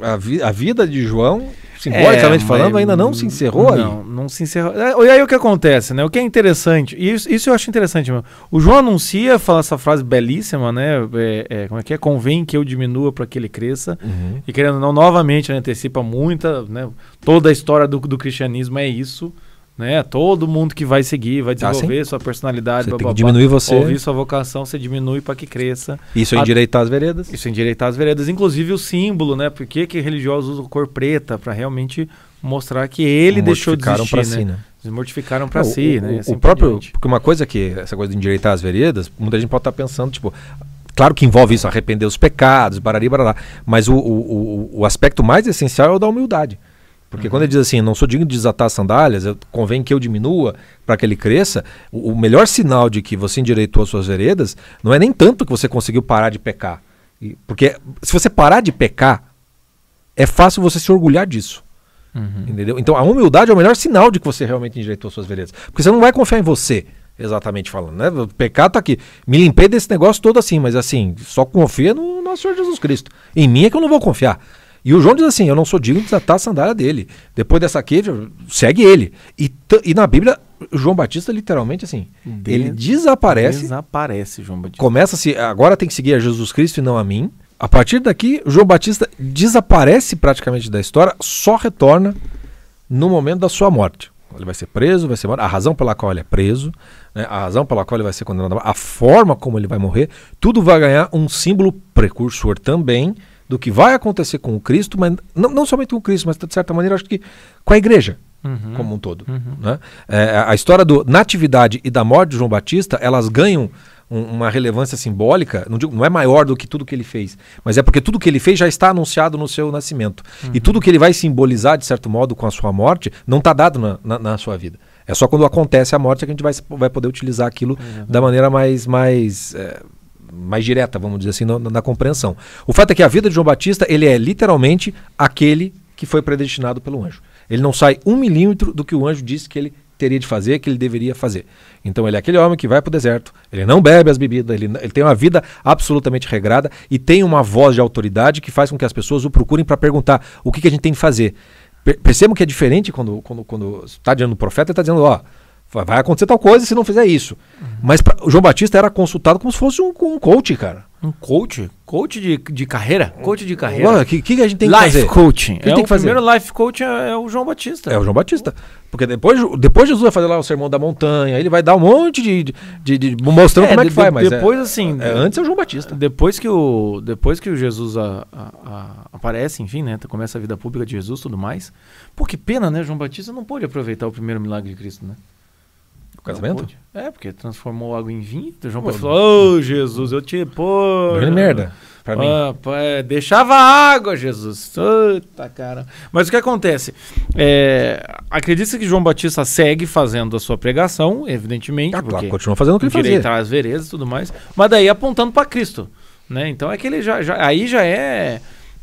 a, vi, a vida de João simbolicamente é, falando, ainda não se encerrou Não, não se encerrou. É, e aí o que acontece, né? O que é interessante, e isso, isso eu acho interessante mesmo. O João anuncia, fala essa frase belíssima, né? É, é, como é que é? Convém que eu diminua para que ele cresça. Uhum. E querendo ou não, novamente, ele antecipa muita, né? Toda a história do, do cristianismo é isso né? Todo mundo que vai seguir, vai ah, desenvolver ah, sua personalidade, você blá, blá, diminuir blá, você. Ouvir sua vocação, você diminui para que cresça. Isso é endireitar as veredas. Isso é endireitar as veredas, inclusive o símbolo, né? Por que que religiosos usam cor preta para realmente mostrar que ele deixou de existir, pra né? Si, né? mortificaram para si, o, né? Assim o próprio, porque uma coisa é que essa coisa de endireitar as veredas, muita gente pode estar tá pensando, tipo, claro que envolve isso, arrepender os pecados, barari, barará, mas o, o, o aspecto mais essencial é o da humildade. Porque uhum. quando ele diz assim, não sou digno de desatar as sandálias, eu, convém que eu diminua para que ele cresça, o, o, melhor sinal de que você endireitou as suas veredas não é nem tanto que você conseguiu parar de pecar. E, porque se você parar de pecar, é fácil você se orgulhar disso. Uhum. Entendeu? Então a humildade é o melhor sinal de que você realmente endireitou as suas veredas. Porque você não vai confiar em você, exatamente falando, né? O pecado tá aqui. Me limpei desse negócio todo assim, mas assim, só confia no nosso Senhor Jesus Cristo. Em mim é que eu não vou confiar. E o João diz assim: Eu não sou digno de desatar a sandália dele. Depois dessa queijo, segue ele. E, e na Bíblia, João Batista, literalmente, assim, de ele desaparece. Desaparece, João Batista. Começa-se, agora tem que seguir a Jesus Cristo e não a mim. A partir daqui, João Batista desaparece praticamente da história, só retorna no momento da sua morte. Ele vai ser preso, vai ser morto. A razão pela qual ele é preso, né, a razão pela qual ele vai ser condenado, a forma como ele vai morrer, tudo vai ganhar um símbolo precursor também do que vai acontecer com o Cristo, mas não, não somente com o Cristo, mas de certa maneira acho que com a igreja. Uhum. como um todo. Uhum. Né? É, a história do natividade e da morte de João Batista, elas ganham um, uma relevância simbólica, não, digo, não, é maior do que tudo que ele fez, mas é porque tudo que ele fez já está anunciado no seu nascimento. Uhum. E tudo que ele vai simbolizar, de certo modo, com a sua morte, não está dado na, na, na, sua vida. É só quando acontece a morte é que a gente vai, vai poder utilizar aquilo da maneira mais, mais é, mais direta, vamos dizer assim, na, na compreensão. O fato é que a vida de João Batista, ele é literalmente aquele que foi predestinado pelo anjo. Ele não sai um milímetro do que o anjo disse que ele teria de fazer, que ele deveria fazer. Então ele é aquele homem que vai para o deserto, ele não bebe as bebidas, ele, ele, tem uma vida absolutamente regrada e tem uma voz de autoridade que faz com que as pessoas o procurem para perguntar o que, que, a gente tem que fazer. percebam que é diferente quando está quando, quando tá dizendo profeta, e está dizendo, ó, oh, vai acontecer tal coisa se não fizer isso. Uhum. Mas pra, o João Batista era consultado como se fosse um, um coach, cara. Um coach? Coach de, de carreira? Coach de carreira. O que, que a gente tem que fazer? Life coaching. Que é tem que fazer? O primeiro life coaching é, é, o João Batista. É o João Batista. Porque depois, depois Jesus vai fazer lá o Sermão da Montanha, ele vai dar um monte de. de, de, de mostrando é, como é que de, mas. É- depois, assim. É antes é o João Batista. Depois que o, depois que o Jesus a, a, a, aparece, enfim, né? Começa a vida pública de Jesus e tudo mais. Pô, que pena, né? João Batista não pôde aproveitar o primeiro milagre de Cristo, né? O casamento? É, porque transformou água em vinho. Então João Pedro falou: Ô oh, Jesus, eu te pô. Grande merda. Pra mim. Ah, é, deixava água, Jesus. Eita, cara. Mas o que acontece? É, acredita que João Batista segue fazendo a sua pregação, evidentemente. Ah, porque continua fazendo o que ele fazia. Direita às veredas e tudo mais. Mas daí apontando para Cristo. Né? Então é que ele já, já aí já é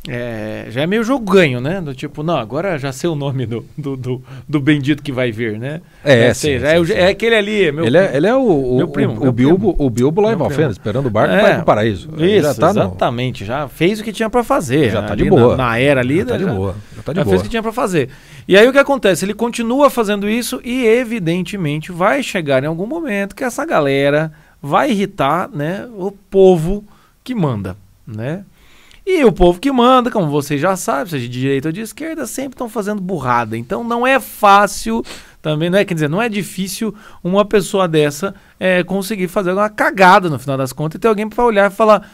é, já é meio jogo ganho, né? Do tipo, não, agora já sei o nome do, do, do, do bendito que vai vir, né? É, é, sim, sim, é, sim. é, aquele ali, meu Ele é, ele é o, meu primo, o, meu o Bilbo, primo. o Bilbo lá em Valfenda, esperando o barco é, para o paraíso. Isso, já tá exatamente, no... já fez o que tinha para fazer. Já tá de boa. Na, na, era ali, já tá né, de já, boa. Já, tá de já boa. fez o que tinha para fazer. E aí o que acontece? Ele continua fazendo isso e evidentemente vai chegar em algum momento que essa galera vai irritar, né, o povo que manda, né? E o povo que manda, como vocês já sabem, seja de direita ou de esquerda, sempre estão fazendo burrada. Então não é fácil também, não é, quer dizer, não é difícil uma pessoa dessa é, conseguir fazer uma cagada no final das contas e ter alguém para olhar e falar: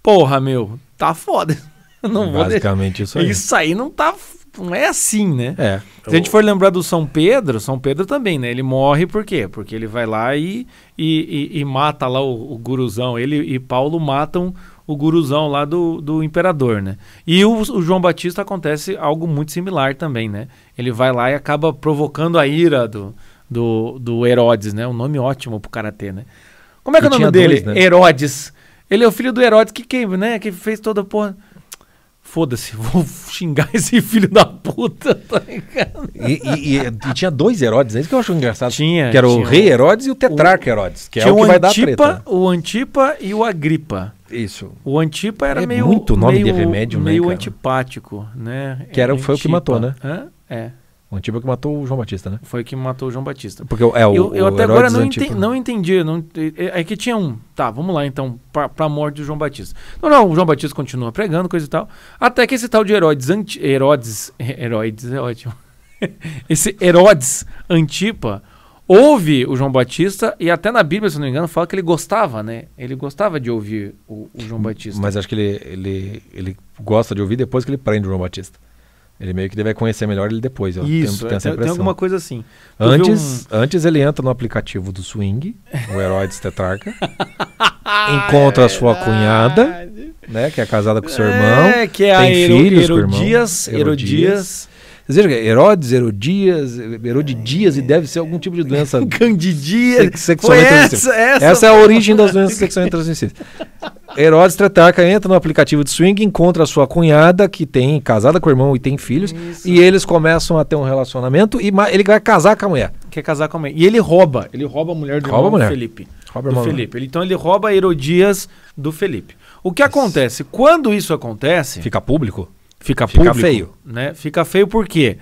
"Porra, meu, tá foda". Não Basicamente isso aí. Isso aí não tá não é assim, né? É. Se a gente for lembrar do São Pedro, São Pedro também, né? Ele morre por quê? Porque ele vai lá e, e, e, e mata lá o, o guruzão. Ele e Paulo matam o guruzão lá do, do imperador, né? E o, o, João Batista acontece algo muito similar também, né? Ele vai lá e acaba provocando a ira do, do, do Herodes, né? Um nome ótimo pro karatê, né? Como é que é o nome dele? Dois, né? Herodes. Ele é o filho do Herodes que quem, né? Que fez toda a porra foda-se, vou xingar esse filho da puta, tá E, e, e, tinha dois Herodes, é isso que eu acho engraçado. Tinha. Que era tinha o rei Herodes e o tetrarca Herodes, que é o, o Antipa, vai dar treta. Né? O Antipa e o Agripa. Isso. O antipa era é meio. Muito nome meio, de remédio, né, meio né? antipático, né? Que era, foi o que matou, né? Hã? É. O antipa que matou o João Batista, né? Foi o que matou o João Batista. Porque é, o, eu, eu o até agora não, entendi, não entendi. Não, é, é, que tinha um. Tá, vamos lá então, para a morte do João Batista. Não, não, o João Batista continua pregando, coisa e tal. Até que esse tal de Herodes. Anti, Herodes. Herodes é ótimo. esse Herodes Antipa ouve o João Batista e até na Bíblia, se não me engano, fala que ele gostava, né? Ele gostava de ouvir o, o João Batista. Mas acho que ele, ele, ele gosta de ouvir depois que ele prende o João Batista. Ele meio que deve conhecer melhor ele depois. Eu Isso, tenho, tenho é, tem alguma coisa assim. antes, um... antes ele entra no aplicativo do Swing, o Heróides Tetrarca, encontra a sua é cunhada, né, que é casada com seu é, irmão, é, que é tem a filhos Herodias, com o irmão. Herodias. Herodias Seja, é Herodes, Herodias, Herodidias, é, e deve ser algum tipo de doença. Candidias. sexualmente essa, essa, essa é a origem das doenças sexualmente transmissíveis. Herodes Trataca entra no aplicativo de swing, encontra a sua cunhada, que tem casada com o irmão e tem filhos, Isso. e eles começam a ter um relacionamento e ele vai casar com a mulher. Quer casar com a mulher. E ele rouba, ele rouba a mulher do rouba irmão mulher. Felipe. Rouba do Felipe. Ele, então ele rouba a Herodias do Felipe. O que Isso. acontece? Quando isso acontece. Fica público? fica, fica público, feio. Né? Fica feio por quê?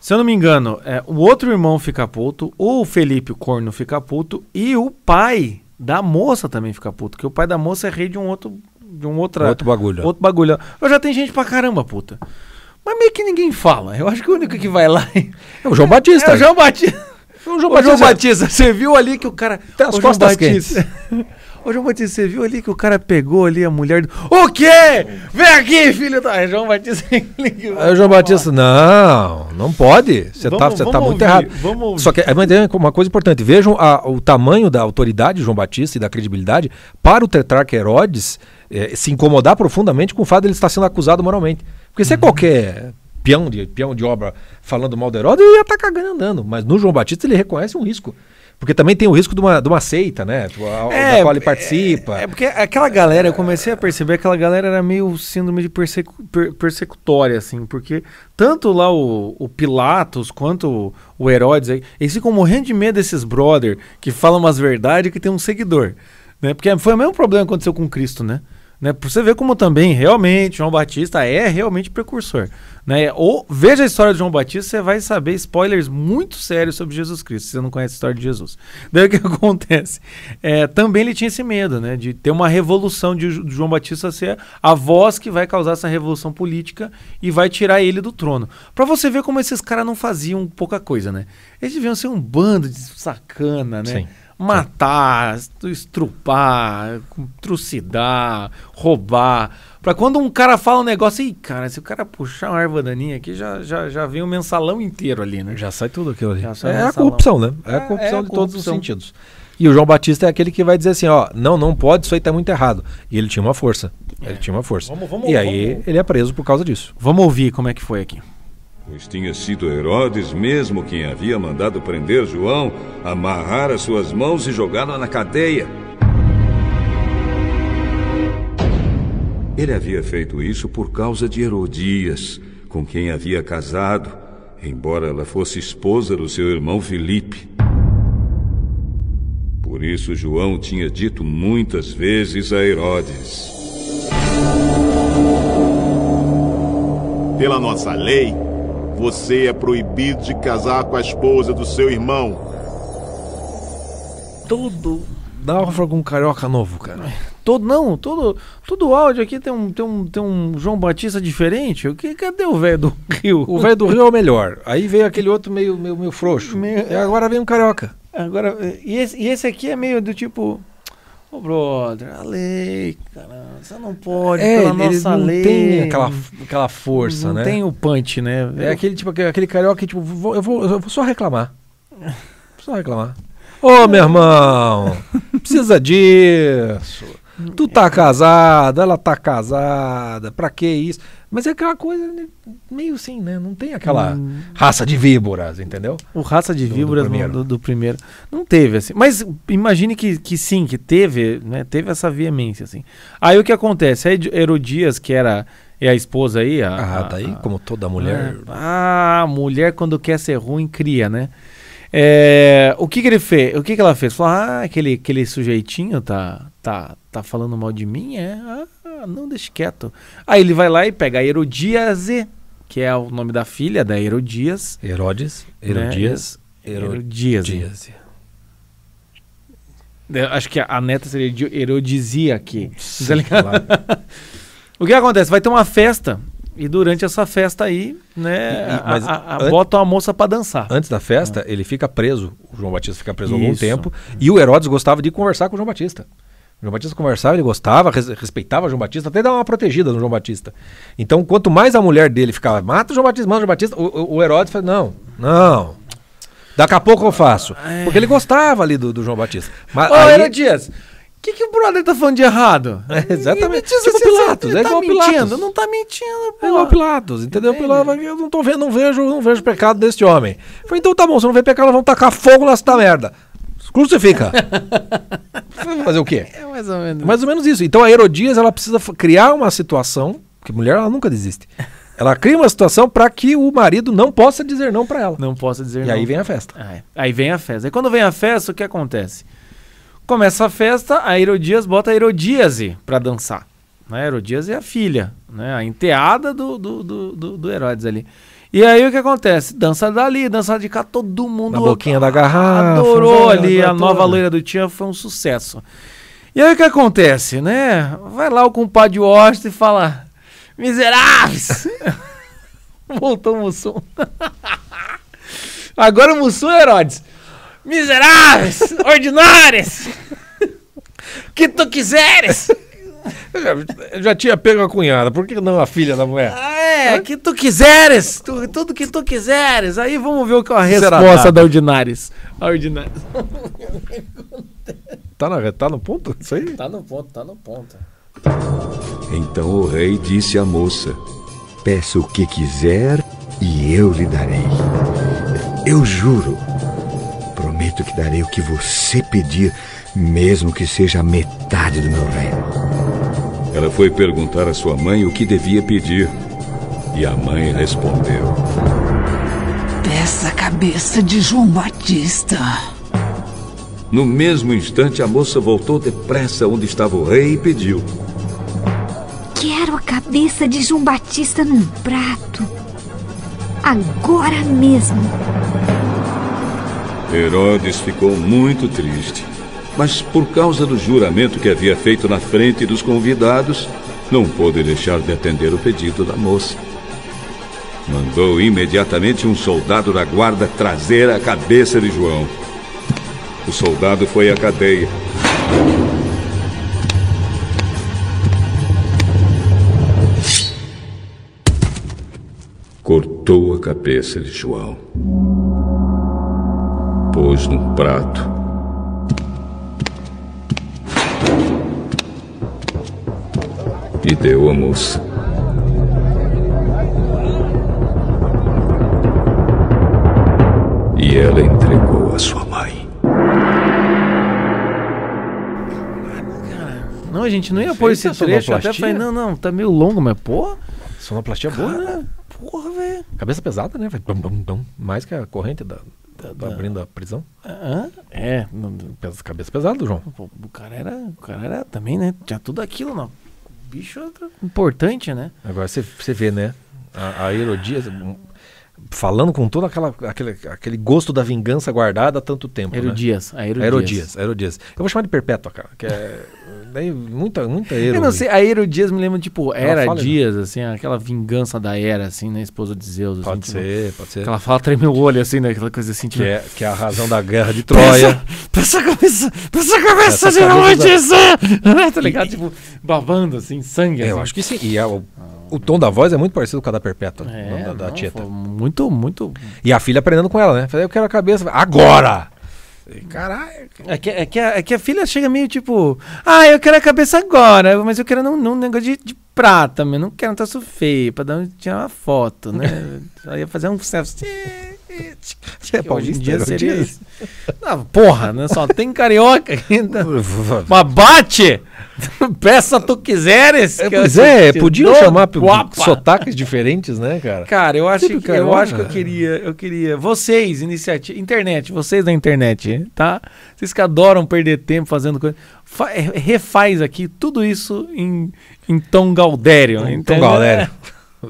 Se eu não me engano, é, o outro irmão fica puto, o Felipe Corno fica puto e o pai da moça também fica puto, que o pai da moça é rei de um outro de um outra, outro bagulho. Outro bagulho. Eu já tem gente pra caramba, puta. Mas meio que ninguém fala. Eu acho que o único que vai lá é, é o João Batista. É o João é Batista. O João, Batista. Você viu ali que o cara. Tem tá as o costas João quentes. Ô, João Batista, você viu ali que o cara pegou ali a mulher do. O quê? Vem aqui, filho da. Aí, é, João Batista. Aí o é, João Batista, não, não pode. Você está tá, tá muito errado. Vamos Só que é, é uma coisa importante. Vejam a, o tamanho da autoridade de João Batista e da credibilidade para o tetrarca Herodes é, se incomodar profundamente com o fato de ele estar sendo acusado moralmente. Porque se é uhum. qualquer peão de, peão de obra falando mal do Herodes, ele ia estar tá cagando andando. Mas no João Batista ele reconhece um risco. Porque também tem o risco de uma, de uma seita, né? Tipo, a, é, qual ele é, participa. É, é, porque aquela galera, eu comecei a perceber, aquela galera era meio síndrome de persecu per persecutória, assim, porque tanto lá o, o Pilatos quanto o, o Herodes, eles ficam morrendo de medo desses brother que falam umas verdades que tem um seguidor. Né? Porque foi o mesmo problema que aconteceu com Cristo, né? Né? Pra você ver como também, realmente, João Batista é realmente precursor. Né? Ou veja a história de João Batista, você vai saber spoilers muito sérios sobre Jesus Cristo, se você não conhece a história de Jesus. Daí o que acontece? É, também ele tinha esse medo, né? De ter uma revolução de João Batista ser a voz que vai causar essa revolução política e vai tirar ele do trono. Para você ver como esses caras não faziam pouca coisa, né? Eles deviam ser um bando de sacana, né? Sim matar, estrupar, trucidar, roubar. Pra quando um cara fala um negócio, e cara, se o cara puxar uma erva daninha aqui, já, já, já vem o um mensalão inteiro ali, né? Já sai tudo aquilo ali. É a corrupção, né? É, a é, corrupção é a de corrupção. todos os sentidos. E o João Batista é aquele que vai dizer assim, ó, não, não pode, isso aí tá muito errado. E ele tinha uma força. É. Ele tinha uma força. Vamos, vamos, e aí vamos. ele é preso por causa disso. Vamos ouvir como é que foi aqui pois tinha sido Herodes mesmo quem havia mandado prender João, amarrar as suas mãos e jogá-lo na cadeia. Ele havia feito isso por causa de Herodias, com quem havia casado, embora ela fosse esposa do seu irmão Filipe. Por isso, João tinha dito muitas vezes a Herodes: Pela nossa lei, você é proibido de casar com a esposa do seu irmão. Todo. Dá pra falar um carioca novo, cara. É, todo, não, todo, todo áudio aqui tem um, tem, um, tem um João Batista diferente. O que, cadê o velho do Rio? O velho do Rio é o melhor. Aí veio aquele outro meio, meio, meio frouxo. Meio... E agora vem um carioca. Agora, e esse, e esse aqui é meio do tipo. Ô, brother, a lei, cara, você não pode, é, pela nossa não lei. tem aquela, aquela força, não né? Não tem o punch, né? É eu... aquele tipo, aquele carioca que, tipo, vou, eu, vou, eu vou só reclamar. Só reclamar. Ô, meu irmão, precisa disso. Tu tá casada, ela tá casada, pra que isso? Mas é aquela coisa né, meio assim, né? Não tem aquela hum. raça de víboras, entendeu? O raça de víboras do, do, primeiro. do, do primeiro. Não teve, assim. Mas imagine que, que sim, que teve, né? Teve essa veemência, assim. Aí o que acontece? Aí Herodias, que era é a esposa aí? A, ah, tá aí, a, como toda mulher. Né, ah, mulher quando quer ser ruim, cria, né? É, o que, que ele fez? O que, que ela fez? Falou, ah, aquele, aquele sujeitinho tá, tá, tá falando mal de mim? É, ah, não, deixe quieto. Aí ele vai lá e pega a Herodíase, que é o nome da filha da Herodias. Herodes, Herodias, né? Herodias. É, acho que a, neta seria de Herodisia aqui. Sim, tá o que acontece? Vai ter uma festa e durante essa festa aí, né, e, mas a, a, an... moça para dançar. Antes da festa, ah. ele fica preso, o João Batista fica preso Isso. algum tempo, e o Herodes gostava de conversar com o João Batista. João Batista conversava, ele gostava, respeitava João Batista, até dava uma protegida no João Batista. Então, quanto mais a mulher dele ficava, mata o João Batista, manda o João Batista, o, o Herodes falou, não, não, daqui a pouco eu faço. Porque ele gostava ali do, do João Batista. Mas Ô, aí... Dias, o que, que o brother tá falando de errado? É, exatamente. Diz, tipo Pilatos, ele é tá igual tá Pilatos. Mentindo, não tá mentindo, pô. É igual Pilatos, entendeu? Entendi. Pilatos, eu não tô vendo, não vejo, não vejo pecado deste homem. Falei, então tá bom, se não vê pecado, nós vamos tacar fogo nessa merda. Crucifica. Fazer o quê? É mais ou menos. Mais ou menos isso. Então a Herodias ela precisa criar uma situação, porque mulher ela nunca desiste. Ela cria uma situação para que o marido não possa dizer não para ela. Não possa dizer e não. E aí vem a festa. Ah, é. Aí vem a festa. E quando vem a festa, o que acontece? Começa a festa, a Herodias bota a Herodíase para dançar. Né? A Herodias é a filha, né? a enteada do, do, do, do, do Herodes ali. E aí o que acontece? Dança dali, dança de cá, todo mundo. Na boquinha da garrafa. Adorou ali. A nova loira do Tia foi um sucesso. E aí o que acontece, né? Vai lá o compadre Washington e fala: Miseráveis! Voltou o Mussum. Agora o Mussum é Herodes. Miseráveis! ordinários! que tu quiseres! já, já tinha pego a cunhada, por que não a filha da mulher? Ah, é, Hã? que tu quiseres, tu, tudo que tu quiseres. Aí vamos ver o que é a resposta da tá. Ordinares. A Ordinares. tá, na, tá no ponto? Isso aí? Tá no ponto, tá no ponto. Então o rei disse à moça: Peça o que quiser e eu lhe darei. Eu juro. Prometo que darei o que você pedir, mesmo que seja metade do meu reino. Ela foi perguntar à sua mãe o que devia pedir. E a mãe respondeu: Peça a cabeça de João Batista. No mesmo instante, a moça voltou depressa onde estava o rei e pediu: Quero a cabeça de João Batista num prato. Agora mesmo. Herodes ficou muito triste mas por causa do juramento que havia feito na frente dos convidados, não pôde deixar de atender o pedido da moça. Mandou imediatamente um soldado da guarda trazer a cabeça de João. O soldado foi à cadeia. Cortou a cabeça de João. Pôs num prato e deu a moça. E ela entregou a sua mãe. Não, a gente, não ia pôr esse trecho. Até falei, não, não, tá meio longo, mas porra. Sonoplastia Cara, boa, né? Porra, velho. Cabeça pesada, né? Dum, Mais que a corrente da, da, da, ah. prisão. Ah, é. Cabeça pesada, João. O cara era. O cara era também, né? Tinha tudo aquilo não bicho é importante, né? Agora você vê, né? A, a Herodias, falando com todo aquela, aquele, aquele gosto da vingança guardada há tanto tempo. Né? Herodias. Né? Herodias. Herodias. Eu vou chamar de Perpétua, cara. Que é daí, muita, muita Hero. Eu não sei, a Herodias me lembra, tipo, Era fala, Dias, assim, aquela vingança da Era, assim, na né, esposa de Zeus. Assim, pode tipo, ser, pode ser. Ela fala, treme o olho, assim, né? Aquela coisa assim, tipo... Que é, que é a razão da guerra de Troia. Pensa, pensa cabeça, pensa assim, cabeça de Herodias! Da... Né, tá ligado? E, tipo, babando, assim, sangue. É, assim. Eu acho que sim. E é o... Ah o tom da voz é muito parecido com a da Perpétua, é, da, da não, Tieta. Muito, muito. E a filha aprendendo com ela, né? Falei, eu quero a cabeça. Agora! Caralho. É que, é, que a, é que a filha chega meio tipo, ah, eu quero a cabeça agora, mas eu quero num, num negócio de, de prata, meu. Não quero um traço feio, pra dar, tirar uma foto, né? Aí ia fazer um selfie. Você isso. porra, né? Só tem carioca ainda. Então. Mas bate! Peça tu quiseres. É, pois é, podiam chamar guapa. sotaques diferentes, né, cara? Cara, eu acho, que, eu acho que eu queria, eu queria. Vocês, iniciativa. Internet, vocês da internet, tá? Vocês que adoram perder tempo fazendo coisa refaz aqui tudo isso em, em tom Galdério. Em tom Galdério. É.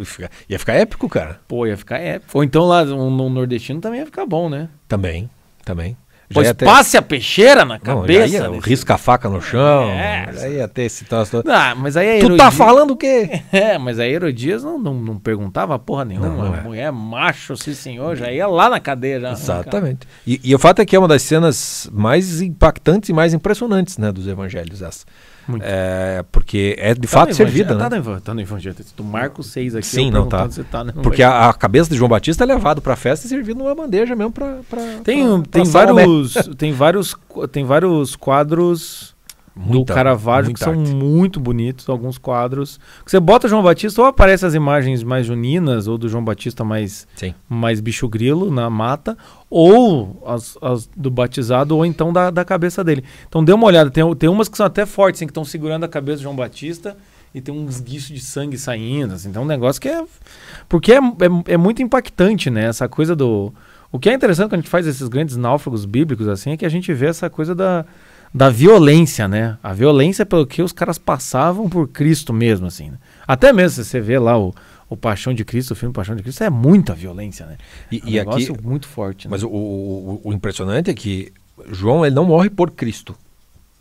Ia ficar épico, cara. Pô, ia ficar épico. Ou então lá um, um nordestino também ia ficar bom, né? Também, também. Pois passe a peixeira na cabeça. Não, né? Risca a faca no chão. É. aí até esse troço. Não, ah, mas aí Herodias... Tu tá falando o quê? É, mas aí Herodias não, não, não perguntava porra nenhuma. Não, é. Mulher macho, sim senhor, já ia lá na cadeia. Exatamente. E, e, o fato é que é uma das cenas mais impactantes e mais impressionantes né, dos evangelhos. Essa. É, porque é de tá fato servida, né? Tá no, tá no evangelho. Tu marca o 6 aqui. Sim, não tá. tá né? porque a, a, cabeça de João Batista é levada para a festa e servido numa bandeja mesmo para. Tem, tem, vários, tem vários tem vários quadros Muita, do Caravaggio, que arte. são muito bonitos, alguns quadros. Você bota João Batista, ou aparece as imagens mais juninas, ou do João Batista mais, mais bicho grilo na mata, ou as, as do batizado, ou então da, da cabeça dele. Então dê uma olhada, tem, tem umas que são até fortes, assim, que estão segurando a cabeça do João Batista e tem um esguicho de sangue saindo. Assim, então é um negócio que é. Porque é, é, é muito impactante, né? Essa coisa do. O que é interessante quando a gente faz esses grandes náufragos bíblicos, assim, é que a gente vê essa coisa da da violência, né? A violência é pelo que os caras passavam por Cristo mesmo, assim. Né? Até mesmo se você vê lá o, o Paixão de Cristo, o filme Paixão de Cristo, é muita violência, né? E, é um e negócio aqui, muito forte. Né? Mas o, o, o, impressionante é que João ele não morre por Cristo,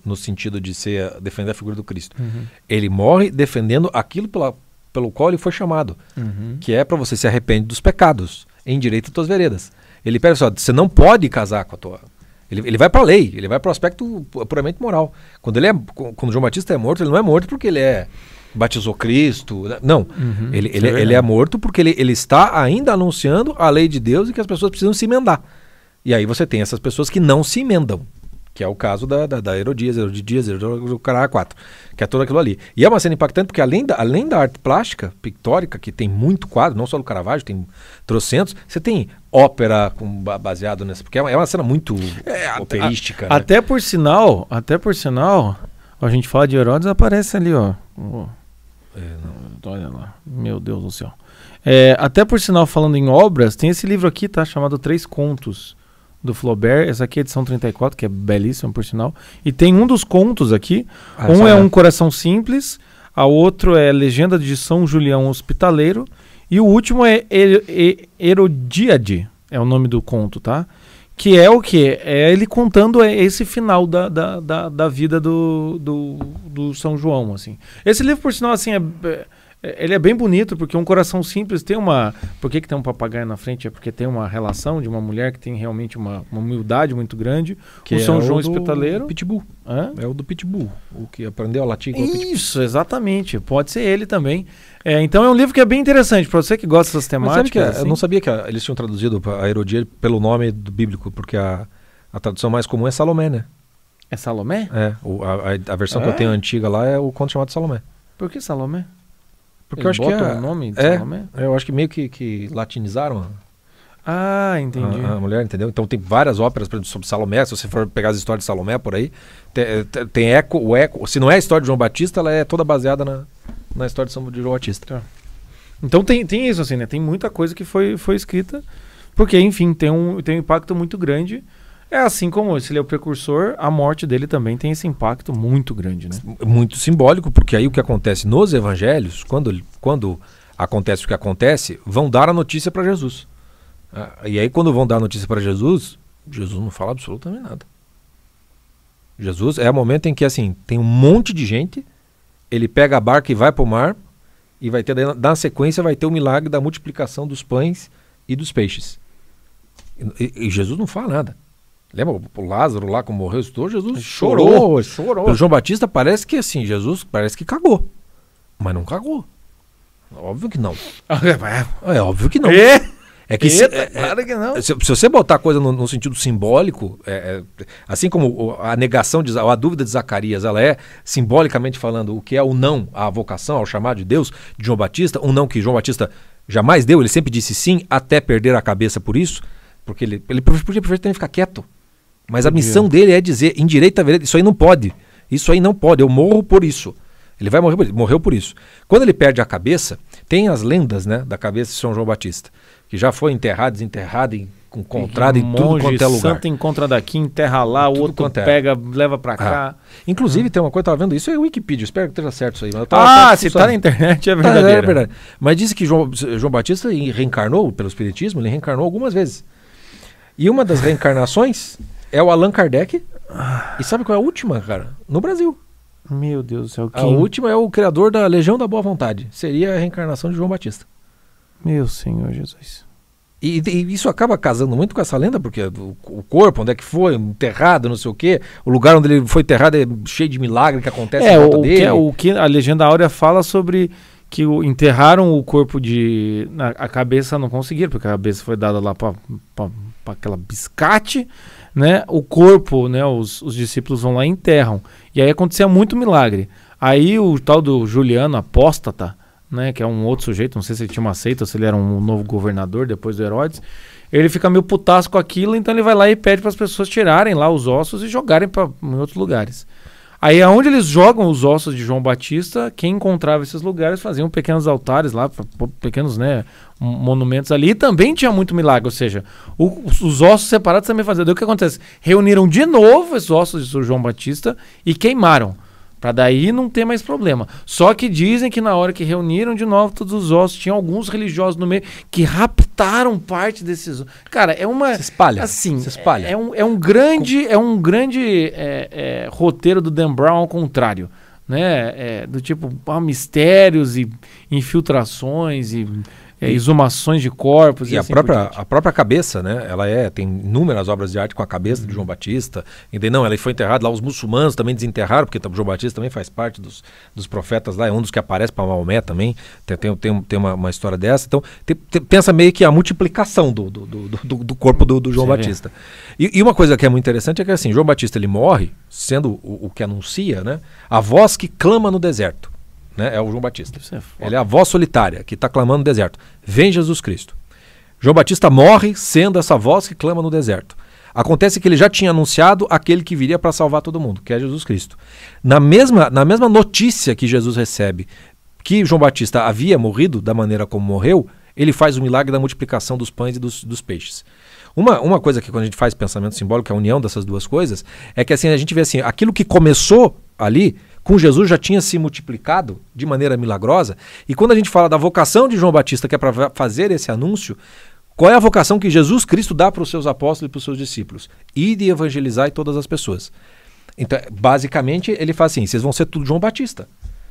no sentido de ser defender a figura do Cristo. Uhum. Ele morre defendendo aquilo pela, pelo qual ele foi chamado, uhum. que é para você se arrepender dos pecados, em direito às tuas veredas. Ele pega só, você não pode casar com a tua ele, ele vai para a lei, ele vai para o aspecto puramente moral. Quando ele é, quando João Batista é morto, ele não é morto porque ele é batizou Cristo. Né? Não. Uhum, ele, ele, é, é ele é morto porque ele, ele está ainda anunciando a lei de Deus e que as pessoas precisam se emendar. E aí você tem essas pessoas que não se emendam. Que é o caso da, da, da Herodias, Herodias, o Cará 4, que é tudo aquilo ali. E é uma cena impactante porque além da, além da arte plástica, pictórica, que tem muito quadro, não só do Caravaggio, tem trocentos, você tem ópera com, baseado nessa, porque é uma, é uma cena muito é, operística. A, né? Até por sinal, até por sinal, a gente fala de Herodes, aparece ali, ó. É, Olha lá, meu Deus do céu. É, até por sinal, falando em obras, tem esse livro aqui, tá? Chamado Três Contos do Flaubert. Essa aqui é a edição 34, que é belíssima, por sinal. E tem um dos contos aqui. Ah, um é, é Um Coração Simples, a outro é Legenda de São Julião Hospitaleiro. E o último é Her Herodíade, é o nome do conto, tá? Que é o que? É ele contando é, esse final da, da, da, da vida do, do, do, São João, assim. Esse livro, por sinal, assim, é, é é, ele é bem bonito, porque um coração simples tem uma. Por que, que tem um papagaio na frente? É porque tem uma relação de uma mulher que tem realmente uma, uma humildade muito grande. Que o São é João o Espetaleiro. Pitbull. Hã? É o do Pitbull. O que aprendeu a latir Isso, exatamente. Pode ser ele também. É, então é um livro que é bem interessante. Para você que gosta dessas temáticas. Mas sabe que é, assim? Eu não sabia que a, eles tinham traduzido a Herodia pelo nome do bíblico, porque a, a tradução mais comum é Salomé, né? É Salomé? É. O, a, a, versão é? que eu é? tenho antiga lá é o conto chamado Salomé. Por que Salomé? Porque Eles eu acho que é, o nome, é, Salomé? eu acho que meio que, que latinizaram. Ah, entendi. A, a, mulher, entendeu? Então tem várias óperas sobre Salomé. Se você for pegar as histórias de Salomé por aí, tem, tem, eco, o eco. Se não é a história de João Batista, ela é toda baseada na, na história de João Batista. Tá. Então tem, tem isso, assim, né? Tem muita coisa que foi, foi escrita, porque, enfim, tem um, tem um impacto muito grande é assim como se ele é o precursor, a morte dele também tem esse impacto muito grande, né? É muito simbólico, porque aí o que acontece nos evangelhos, quando, quando acontece o que acontece, vão dar a notícia para Jesus. Ah, e aí quando vão dar a notícia para Jesus, Jesus não fala absolutamente nada. Jesus é o momento em que assim tem um monte de gente, ele pega a barca e vai para o mar e vai ter na sequência vai ter o milagre da multiplicação dos pães e dos peixes. e, e Jesus não fala nada. Lembra o Lázaro lá como morreu, estou Jesus chorou, chorou. chorou. O João Batista parece que assim, Jesus parece que cagou, mas não cagou. Óbvio que não. é óbvio que não. É, é? É que, Eita, se, é, que não. Se, se, você botar a coisa no, no sentido simbólico, é, é, assim como a negação, de, a dúvida de Zacarias, ela é simbolicamente falando o que é o não à vocação, ao chamado de Deus de João Batista, um não que João Batista jamais deu, ele sempre disse sim até perder a cabeça por isso, porque ele, ele podia perfeitamente ficar quieto. Mas a missão dele é dizer, em direita vereda, isso aí não pode. Isso aí não pode, eu morro por isso. Ele vai morrer por isso. Morreu por isso. Quando ele perde a cabeça, tem as lendas né, da cabeça de São João Batista, que já foi enterrado, desenterrado, em, com contrada em tudo quanto é lugar. Santo encontra daqui, enterra lá, o outro é. pega, é. leva para ah. cá. Ah. Inclusive, ah. tem uma coisa, eu tava vendo isso, é Wikipedia, espero que esteja certo isso aí. Mas tava, ah, tava, se está na internet é verdade. Tá, é, é verdade. Mas disse que João, João Batista reencarnou pelo Espiritismo, ele reencarnou algumas vezes. E uma das reencarnações é o Allan Kardec. E sabe qual é a última, cara? No Brasil. Meu Deus do céu. Quem... A última é o criador da Legião da Boa Vontade. Seria a reencarnação de João Batista. Meu Senhor Jesus. E, e, isso acaba casando muito com essa lenda, porque o, corpo, onde é que foi, enterrado, não sei o quê, o lugar onde ele foi enterrado é cheio de milagre que acontece é, o, é dele. Que, o que a legenda áurea fala sobre que o, enterraram o corpo de. na a cabeça não conseguiram, porque a cabeça foi dada lá para aquela biscate né, o corpo, né, os, os discípulos vão lá e enterram. E aí acontecia muito milagre. Aí o tal do Juliano apóstata, né, que é um outro sujeito, não sei se ele tinha uma seita, se ele era um novo governador depois do Herodes, ele fica meio putasco com aquilo, então ele vai lá e pede para as pessoas tirarem lá os ossos e jogarem para em outros lugares. Aí aonde eles jogam os ossos de João Batista, quem encontrava esses lugares faziam pequenos altares lá, pequenos, né, monumentos ali, e também tinha muito milagre, ou seja, o, os ossos separados também faziam. Daí o que acontece? Reuniram de novo esses ossos de João Batista e queimaram. Para daí não ter mais problema. Só que dizem que na hora que reuniram de novo todos os ossos, tinha alguns religiosos no meio que raptaram parte desses ossos. Cara, é uma. Se espalha. Assim, se espalha. É, é um, é um grande, é um grande é, é, roteiro do Dan Brown ao contrário. Né? É, do tipo, ah, mistérios e infiltrações e é, exumações de corpos e, e assim a própria a própria cabeça né ela é tem inúmeras obras de arte com a cabeça de João uhum. Batista entendeu não ela foi enterrada lá os muçulmanos também desenterraram porque João Batista também faz parte dos, dos profetas lá é um dos que aparece para Maomé também tem tem, tem, tem uma, uma, história dessa então tem, tem, pensa meio que a multiplicação do, do, do, do, do corpo do, do João Sim, é. Batista é. e, e, uma coisa que é muito interessante é que assim João Batista ele morre sendo o, o que anuncia né a voz que clama no deserto né? É o João Batista. É Ele é a voz solitária que está clamando no deserto. Vem Jesus Cristo. João Batista morre sendo essa voz que clama no deserto. Acontece que ele já tinha anunciado aquele que viria para salvar todo mundo, que é Jesus Cristo. Na mesma, na mesma notícia que Jesus recebe que João Batista havia morrido da maneira como morreu, ele faz o milagre da multiplicação dos pães e dos, dos peixes. Uma, uma coisa que quando a gente faz pensamento simbólico, é a união dessas duas coisas, é que assim a gente vê assim, aquilo que começou ali com Jesus já tinha se multiplicado de maneira milagrosa. E quando a gente fala da vocação de João Batista, que é para fazer esse anúncio, qual é a vocação que Jesus Cristo dá para os seus apóstolos e para os seus discípulos? Ir e evangelizar todas as pessoas. Então, basicamente, ele faz assim: vocês vão ser tudo João Batista.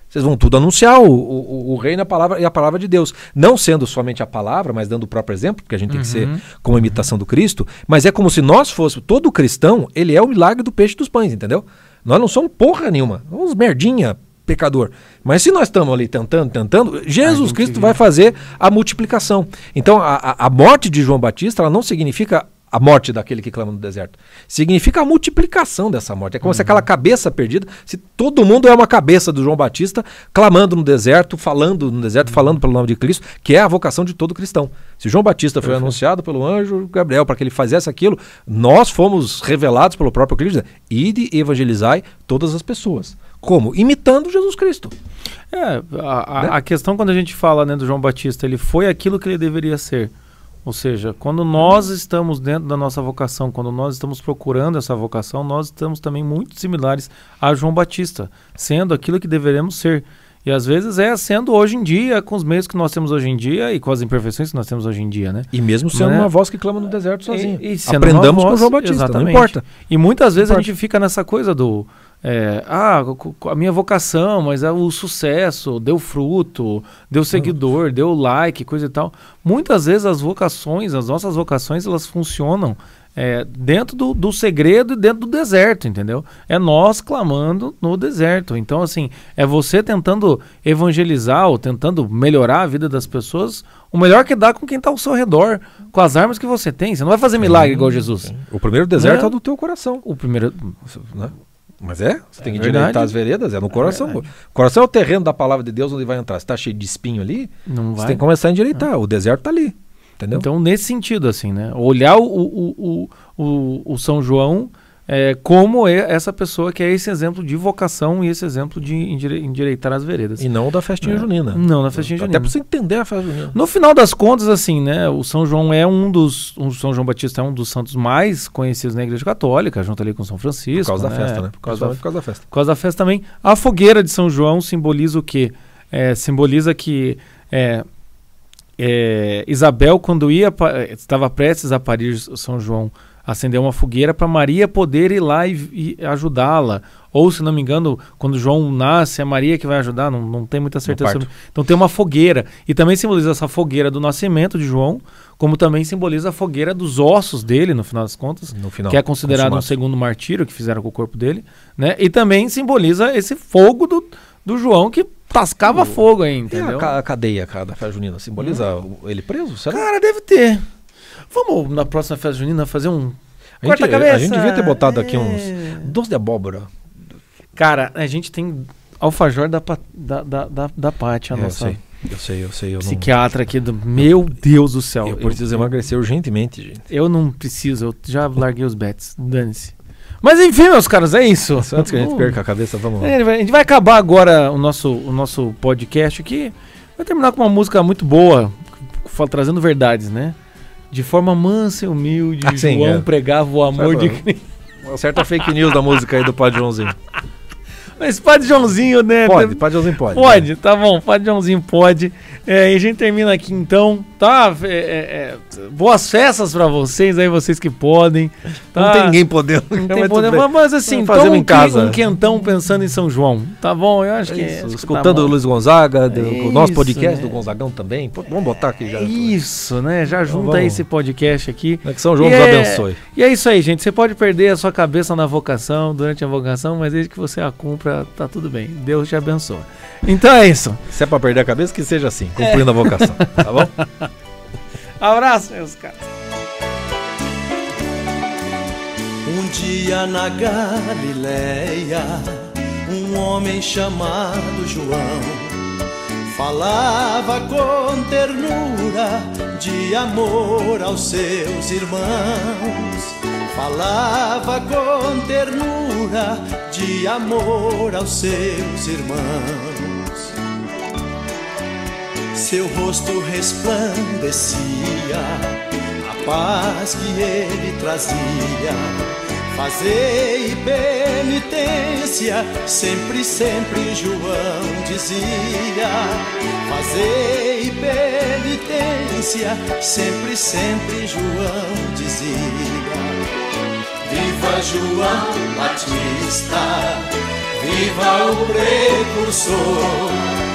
Vocês vão tudo anunciar o, o, o reino a palavra, e a palavra de Deus. Não sendo somente a palavra, mas dando o próprio exemplo, porque a gente uhum. tem que ser uhum. como imitação do Cristo. Mas é como se nós fôssemos, todo cristão, ele é o milagre do peixe e dos pães, entendeu? Nós não somos porra nenhuma. Somos merdinha, pecador. Mas se nós estamos ali tentando, tentando, Jesus Cristo vai fazer a multiplicação. Então, a, a morte de João Batista ela não significa a morte daquele que clama no deserto. Significa a multiplicação dessa morte. É como uhum. se aquela cabeça perdida, se todo mundo é uma cabeça do João Batista, clamando no deserto, falando no deserto, uhum. falando pelo nome de Cristo, que é a vocação de todo cristão. Se João Batista foi anunciado pelo anjo Gabriel para que ele fizesse aquilo, nós fomos revelados pelo próprio Cristo, ide evangelizai todas as pessoas. Como? Imitando Jesus Cristo. É, a, a, né? a questão quando a gente fala né, do João Batista, ele foi aquilo que ele deveria ser ou seja, quando nós estamos dentro da nossa vocação, quando nós estamos procurando essa vocação, nós estamos também muito similares a João Batista, sendo aquilo que deveremos ser. E às vezes é sendo hoje em dia, com os meios que nós temos hoje em dia e com as imperfeições que nós temos hoje em dia, né? E mesmo sendo né? uma voz que clama no deserto sozinha. E, e Aprendamos voz, com João Batista, exatamente. não importa. E muitas vezes importa. a gente fica nessa coisa do é, ah, a minha vocação, mas é o sucesso, deu fruto, deu seguidor, deu like, coisa e tal. Muitas vezes as vocações, as nossas vocações, elas funcionam é, dentro do, do, segredo e dentro do deserto, entendeu? É nós clamando no deserto. Então, assim, é você tentando evangelizar ou tentando melhorar a vida das pessoas o melhor que dá com quem está ao seu redor, com as armas que você tem. Você não vai fazer milagre igual Jesus. O primeiro deserto é, é o do teu coração. O primeiro. Né? Mas é, você é tem que direitar as veredas, é no é coração. É o coração é o terreno da palavra de Deus onde vai entrar. Se está cheio de espinho ali, Não você tem que começar a endireitar. Ah. O deserto está ali. Entendeu? Então, nesse sentido, assim, né? Olhar o, o, o, o, o São João é, como é essa pessoa que é esse exemplo de vocação e esse exemplo de endireitar as veredas. E não da festinha é. junina. Não, da festinha junina. Até para você entender a festa junina. No final das contas, assim, né, o São João é um dos, o São João Batista é um dos santos mais conhecidos na Igreja Católica, junto ali com São Francisco. Por causa né? da festa, né? Por causa, por, da, causa, da, festa. Por causa da festa também. A fogueira de São João simboliza o quê? É, simboliza que é, é, Isabel, quando ia, estava prestes a parir São João, acender uma fogueira para Maria poder ir lá e, e ajudá-la. Ou, se não me engano, quando João nasce, é Maria que vai ajudar, não, não tem muita certeza sobre. Então tem uma fogueira. E também simboliza essa fogueira do nascimento de João, como também simboliza a fogueira dos ossos dele, no final das contas, final, que é considerado consumado. um segundo martírio que fizeram com o corpo dele. Né? E também simboliza esse fogo do, do João que tascava o... fogo aí, entendeu? E a, cadeia, cara, da Junina, simboliza hum. ele preso? Será? Cara, deve ter. Vamos na próxima festa junina fazer um. A gente, cabeça. A gente devia ter botado é. aqui uns. É. Doce de abóbora. Cara, a gente tem alfajor da, da, da, da, da a é, nossa. Eu sei. Eu sei, eu sei. Eu Psiquiatra não... aqui do. Meu Deus do céu. Eu preciso eu... emagrecer urgentemente, gente. Eu não preciso, eu já larguei os bets. Dane-se. Mas enfim, meus caros, é isso. Antes que a gente perca a cabeça, vamos lá. É, a gente vai acabar agora o nosso, o nosso podcast aqui. Vai terminar com uma música muito boa, trazendo verdades, né? De forma mansa e humilde, ah, João é. pregava o amor de Cristo. Uma certa fake news da música aí do Padre Joãozinho. Mas Padre Joãozinho, né? Pode, Padre Joãozinho pode. Pode, né? tá bom, Padre Joãozinho pode. É, e a gente termina aqui então, tá? É, é, é, boas festas pra vocês aí, vocês que podem. Tá? Não tem ninguém podendo. Não tem podendo, mas, mas assim, toma um, casa. um quentão pensando em São João, tá bom? Eu acho que. Isso, tá escutando o Luiz Gonzaga, é o nosso podcast né? do Gonzagão também. Pô, vamos botar aqui já. Isso, né? Já então, junta esse podcast aqui. É que São João e nos é- abençoe. E é isso aí, gente. Você pode perder a sua cabeça na vocação, durante a vocação, mas desde que você a cumpra, tá tudo bem. Deus te abençoe. Então é isso. Se é pra perder a cabeça, que seja assim cumprindo é. a vocação, tá bom? Abraço, meus caras. Um dia na Galileia, um homem chamado João falava com ternura de amor aos seus irmãos. Falava com ternura de amor aos seus irmãos seu rosto resplandecia, a paz que ele trazia. Fazei penitência, sempre, sempre João dizia. Fazei penitência, sempre, sempre João dizia. Viva João Batista, viva o precursor.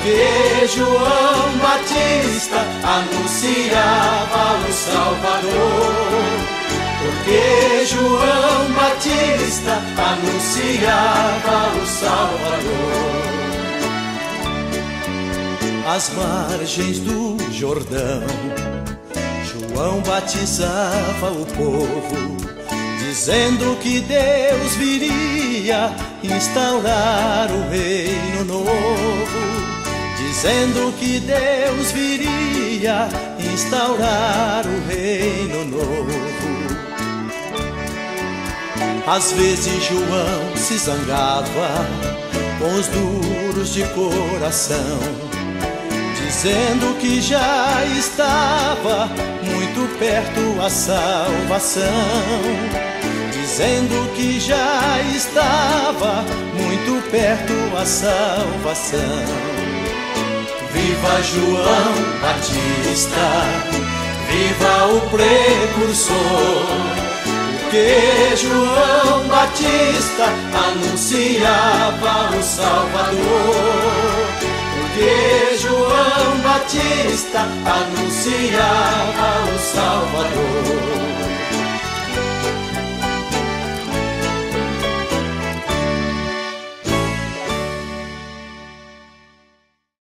Porque João Batista anunciava o Salvador. Porque João Batista anunciava o Salvador. As margens do Jordão, João batizava o povo dizendo que Deus viria instaurar o reino novo dizendo que Deus viria instaurar o reino novo. Às vezes João se zangava com os duros de coração, dizendo que já estava muito perto a salvação dizendo que já estava muito perto a salvação. Viva João Batista, viva o precursor. Que João Batista anunciava o Salvador. Porque João Batista anunciava o Salvador.